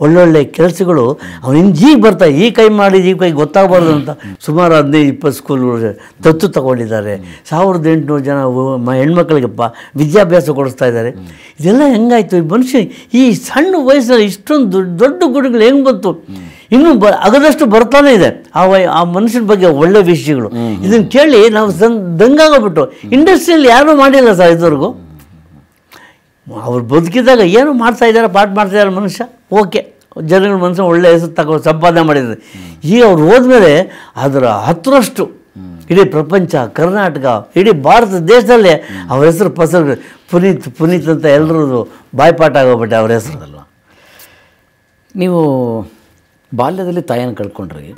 ಒಳ್ಳೊಳ್ಳೆ ಕೆಲಸಗಳು ಅವನಿಂದ ಈಗ ಬರ್ತಾರೆ ಈ ಕೈ ಮಾಡಿ ಈ ಕೈ ಗೊತ್ತಾಗಬಾರ್ದು ಅಂತ ಸುಮಾರು ಹದಿನೈದು ಇಪ್ಪತ್ತು ಸ್ಕೂಲ್ಗಳು ದತ್ತು ತಗೊಂಡಿದ್ದಾರೆ ಸಾವಿರದ ಎಂಟುನೂರು ಜನ ಹೆಣ್ಮಕ್ಳಿಗೆ ಬ ವಿದ್ಯಾಭ್ಯಾಸ ಕೊಡಿಸ್ತಾ ಇದ್ದಾರೆ ಇದೆಲ್ಲ ಹೆಂಗಾಯಿತು ಈ ಮನುಷ್ಯ ಈ ಸಣ್ಣ ವಯಸ್ಸಲ್ಲಿ ಇಷ್ಟೊಂದು ದೊಡ್ಡ ದೊಡ್ಡ ಗುಡುಗಳು ಹೆಂಗೆ ಬಂತು ಇನ್ನೂ ಬ ಅಗದಷ್ಟು ಬರ್ತಾನೆ ಇದೆ ಆ ವೈ ಆ ಮನುಷ್ಯನ ಬಗ್ಗೆ ಒಳ್ಳೆ ವಿಷಯಗಳು ಇದನ್ನು ಕೇಳಿ ನಾವು ಸನ್ ದಂಗಾಗೋಗ್ಬಿಟ್ಟು ಇಂಡಸ್ಟ್ರಿಯಲ್ಲಿ ಯಾರೂ ಮಾಡಿಲ್ಲ ಸರ್ ಇದುವರೆಗೂ ಅವ್ರು ಬದುಕಿದಾಗ ಏನು ಮಾಡ್ತಾ ಇದ್ದಾರೆ ಪಾಠ ಮಾಡ್ತಾ ಇದ್ದಾರೆ ಮನುಷ್ಯ ಓಕೆ ಜನಗಳ ಮನಸ್ಸು ಒಳ್ಳೆ ಹೆಸರು ತಗೊಂಡು ಸಂಪಾದನೆ ಮಾಡಿದ್ದಾರೆ ಈಗ ಅವ್ರು ಹೋದ್ಮೇಲೆ ಅದರ ಹತ್ತರಷ್ಟು ಇಡೀ ಪ್ರಪಂಚ ಕರ್ನಾಟಕ ಇಡೀ ಭಾರತ ದೇಶದಲ್ಲೇ ಅವ್ರ ಹೆಸರು ಪಸರು ಪುನೀತ್ ಪುನೀತ್ ಅಂತ ಎಲ್ಲರದ್ದು ಬಾಯ್ಪಾಠ ಆಗೋಗ್ಬಿಟ್ಟೆ ಅವ್ರ ಹೆಸರಲ್ಲ ನೀವು ಬಾಲ್ಯದಲ್ಲಿ ತಾಯನ್ನು ಕಳ್ಕೊಂಡ್ರಿ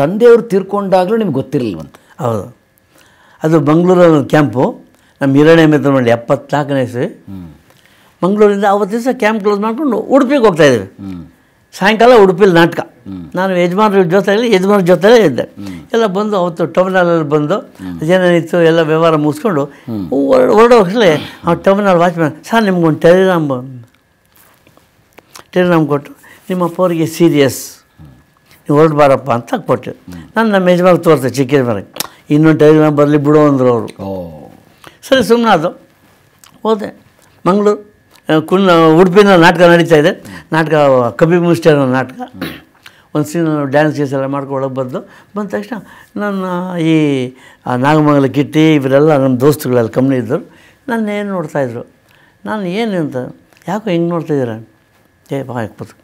ತಂದೆಯವರು ತೀರ್ಕೊಂಡಾಗಲೂ ನಿಮ್ಗೆ ಅಂತ ಹೌದು ಅದು ಮಂಗಳೂರು ಕ್ಯಾಂಪು ನಮ್ಮ ಹಿರಣ್ಯ ಮಿತ್ರ ಮಾಡಿ ಎಪ್ಪತ್ನಾಲ್ಕನೇ ಇಸ್ವಿ ಮಂಗಳೂರಿಂದ ಅವತ್ತು ದಿವಸ ಕ್ಯಾಂಪ್ ಕ್ಲೋಸ್ ಮಾಡಿಕೊಂಡು ಉಡುಪಿಗೆ ಹೋಗ್ತಾಯಿದ್ದೀವಿ ಸಾಯಂಕಾಲ ಉಡುಪಿಲಿ ನಾಟಕ ನಾನು ಯಜಮಾನ್ರ ಜೊತೆಯಲ್ಲಿ ಯಜಮಾನ್ರ ಜೊತೆಲೇ ಇದ್ದೆ ಎಲ್ಲ ಬಂದು ಅವತ್ತು ಟರ್ಮಿನಲಲ್ಲಿ ಬಂದು ಏನೇನಿತ್ತು ಎಲ್ಲ ವ್ಯವಹಾರ ಮುಗಿಸ್ಕೊಂಡು ಹೊರಡೋಕ್ಷಲೇ ಆ ಟರ್ಮಿನಲ್ ವಾಚ್ಮ್ಯಾನ್ ಸರ್ ನಿಮ್ಗೊಂದು ಬಂದು ಟೆರಿನಾಮ್ ಕೊಟ್ಟು ನಿಮ್ಮ ಅಪ್ಪವ್ರಿಗೆ ಸೀರಿಯಸ್ ನೀವು ಹೊರಡ್ಬಾರಪ್ಪ ಅಂತ ಕೊಟ್ಟೆ ನಾನು ನಮ್ಮ ಯಜಮಾನ ತೋರ್ತೆ ಚಿಕ್ಕ ಮನೆ ಇನ್ನೊಂದು ಟೈಮ್ ಬರಲಿ ಬಿಡು ಅಂದರು ಅವರು ಸರಿ ಸುಮ್ಮನೆ ಅದು ಹೋದೆ ಮಂಗಳೂರು ಕುನ್ನ ಉಡುಪಿನ ನಾಟಕ ನಡೀತಾ ಇದೆ ನಾಟಕ ಕಬಿ ಮುಸ್ಟೆ ಅನ್ನೋ ನಾಟಕ ಒಂದು ಸೀನ್ ಡ್ಯಾನ್ಸ್ ಗೀಸ್ ಎಲ್ಲ ಮಾಡ್ಕೊಳಕ್ಕೆ ಬಂದು ಬಂದ ತಕ್ಷಣ ನನ್ನ ಈ ನಾಗಮಂಗಲ ಕಿಟ್ಟಿ ಇವರೆಲ್ಲ ನಮ್ಮ ದೋಸ್ತುಗಳೆಲ್ಲ ಕಮ್ಮಿ ಇದ್ದರು ನಾನು ಏನು ನೋಡ್ತಾಯಿದ್ರು ನಾನು ಏನು ಅಂತ ಯಾಕೋ ಹೆಂಗೆ ನೋಡ್ತಾಯಿದ್ದೀರ ಏ ಬಾ ಹಾಕ್ಬೋದು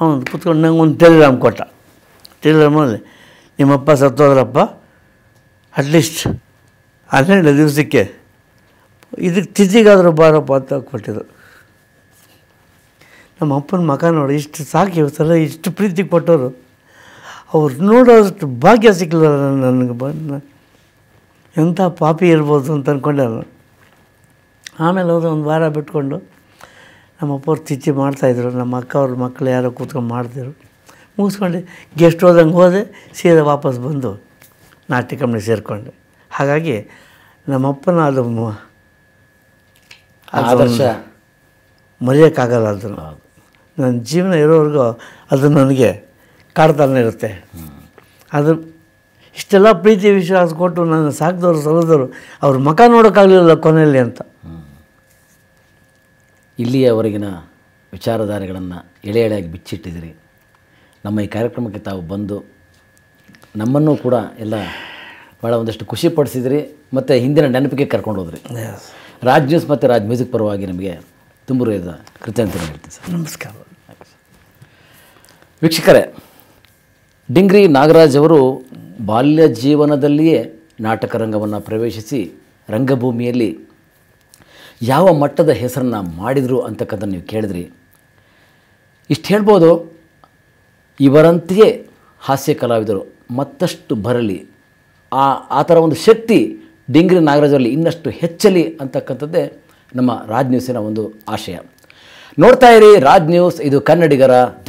ಅವನು ಕುತ್ಕೊಂಡು ನಂಗೆ ಒಂದು ಟೆಲಿಗ್ರಾಮ್ ಕೊಟ್ಟ ಅಲ್ಲಿ ನಿಮ್ಮಪ್ಪ ಸತ್ತೋದ್ರಪ್ಪ ಅಟ್ಲೀಸ್ಟ್ ಹನ್ನೆರಡು ದಿವಸಕ್ಕೆ ಇದಕ್ಕೆ ತಿದ್ದಿಗಾದರೂ ಬಾರಪ್ಪ ಅಂತ ಕೊಟ್ಟಿದ್ರು ನಮ್ಮ ಅಪ್ಪನ ಮಖ ನೋಡಿ ಇಷ್ಟು ಸಾಕಿ ಸಲ ಇಷ್ಟು ಪ್ರೀತಿ ಕೊಟ್ಟವರು ಅವ್ರು ನೋಡೋದಷ್ಟು ಭಾಗ್ಯ ಸಿಕ್ಕಲ್ಲ ನನಗೆ ಬಂದು ಎಂಥ ಪಾಪಿ ಇರ್ಬೋದು ಅಂತ ಅಂದ್ಕೊಂಡೆ ನಾನು ಆಮೇಲೆ ಹೋದ ಒಂದು ವಾರ ಬಿಟ್ಕೊಂಡು ನಮ್ಮ ಅಪ್ಪವ್ರು ತಿಚ್ಚಿ ಮಾಡ್ತಾಯಿದ್ರು ನಮ್ಮ ಅಕ್ಕ ಅವ್ರ ಮಕ್ಕಳು ಯಾರೋ ಕೂತ್ಕೊಂಡು ಮಾಡ್ತಿದ್ರು ಮುಗಿಸ್ಕೊಂಡು ಗೆಸ್ಟ್ ಹೋದಂಗೆ ಹೋದೆ ಸೀದಾ ವಾಪಸ್ ಬಂದು ನಾಟ್ಯ ಕಂಪ್ನಿ ಸೇರಿಕೊಂಡೆ ಹಾಗಾಗಿ ನಮ್ಮಪ್ಪನ ಅದು ಆದರ್ಶ ಮರೆಯೋಕ್ಕಾಗಲ್ಲ ಅದನ್ನು ನನ್ನ ಜೀವನ ಇರೋವರೆಗೂ ಅದು ನನಗೆ ಕಾಡ್ತಾನೆ ಇರುತ್ತೆ ಅದು ಇಷ್ಟೆಲ್ಲ ಪ್ರೀತಿ ವಿಶ್ವಾಸ ಕೊಟ್ಟು ನನ್ನ ಸಾಕಿದವರು ಸಲದವರು ಅವ್ರ ಮಖ ನೋಡೋಕ್ಕಾಗಲಿಲ್ಲ ಕೊನೆಯಲ್ಲಿ ಅಂತ ಇಲ್ಲಿಯವರೆಗಿನ ವಿಚಾರಧಾರೆಗಳನ್ನು ಎಳೆ ಎಳೆಯಾಗಿ ಬಿಚ್ಚಿಟ್ಟಿದ್ದೀರಿ ನಮ್ಮ ಈ ಕಾರ್ಯಕ್ರಮಕ್ಕೆ ತಾವು ಬಂದು ನಮ್ಮನ್ನು ಕೂಡ ಎಲ್ಲ ಭಾಳ ಒಂದಷ್ಟು ಖುಷಿ ಪಡಿಸಿದ್ರಿ ಮತ್ತು ಹಿಂದಿನ ನೆನಪಿಗೆ ಕರ್ಕೊಂಡು ಹೋದ್ರಿ ರಾಜ್ ನ್ಯೂಸ್ ಮತ್ತು ರಾಜ್ ಮ್ಯೂಸಿಕ್ ಪರವಾಗಿ ನಮಗೆ ತುಂಬರು ಹೃದಯದ ಕೃತಜ್ಞತೆ ಹೇಳ್ತೀನಿ ಸರ್ ನಮಸ್ಕಾರ ವೀಕ್ಷಕರೇ ಡಿಂಗ್ರಿ ನಾಗರಾಜ್ ಅವರು ಬಾಲ್ಯ ಜೀವನದಲ್ಲಿಯೇ ನಾಟಕ ರಂಗವನ್ನು ಪ್ರವೇಶಿಸಿ ರಂಗಭೂಮಿಯಲ್ಲಿ ಯಾವ ಮಟ್ಟದ ಹೆಸರನ್ನು ಮಾಡಿದರು ಅಂತಕ್ಕಂಥ ನೀವು ಕೇಳಿದ್ರಿ ಇಷ್ಟು ಹೇಳ್ಬೋದು ಇವರಂತೆಯೇ ಹಾಸ್ಯ ಕಲಾವಿದರು ಮತ್ತಷ್ಟು ಬರಲಿ ಆ ಆ ಥರ ಒಂದು ಶಕ್ತಿ ಡಿಂಗ್ರಿ ನಾಗರಾಜರಲ್ಲಿ ಇನ್ನಷ್ಟು ಹೆಚ್ಚಲಿ ಅಂತಕ್ಕಂಥದ್ದೇ ನಮ್ಮ ರಾಜ್ ನ್ಯೂಸಿನ ಒಂದು ಆಶಯ ನೋಡ್ತಾ ಇರಿ ರಾಜ್ ನ್ಯೂಸ್ ಇದು ಕನ್ನಡಿಗರ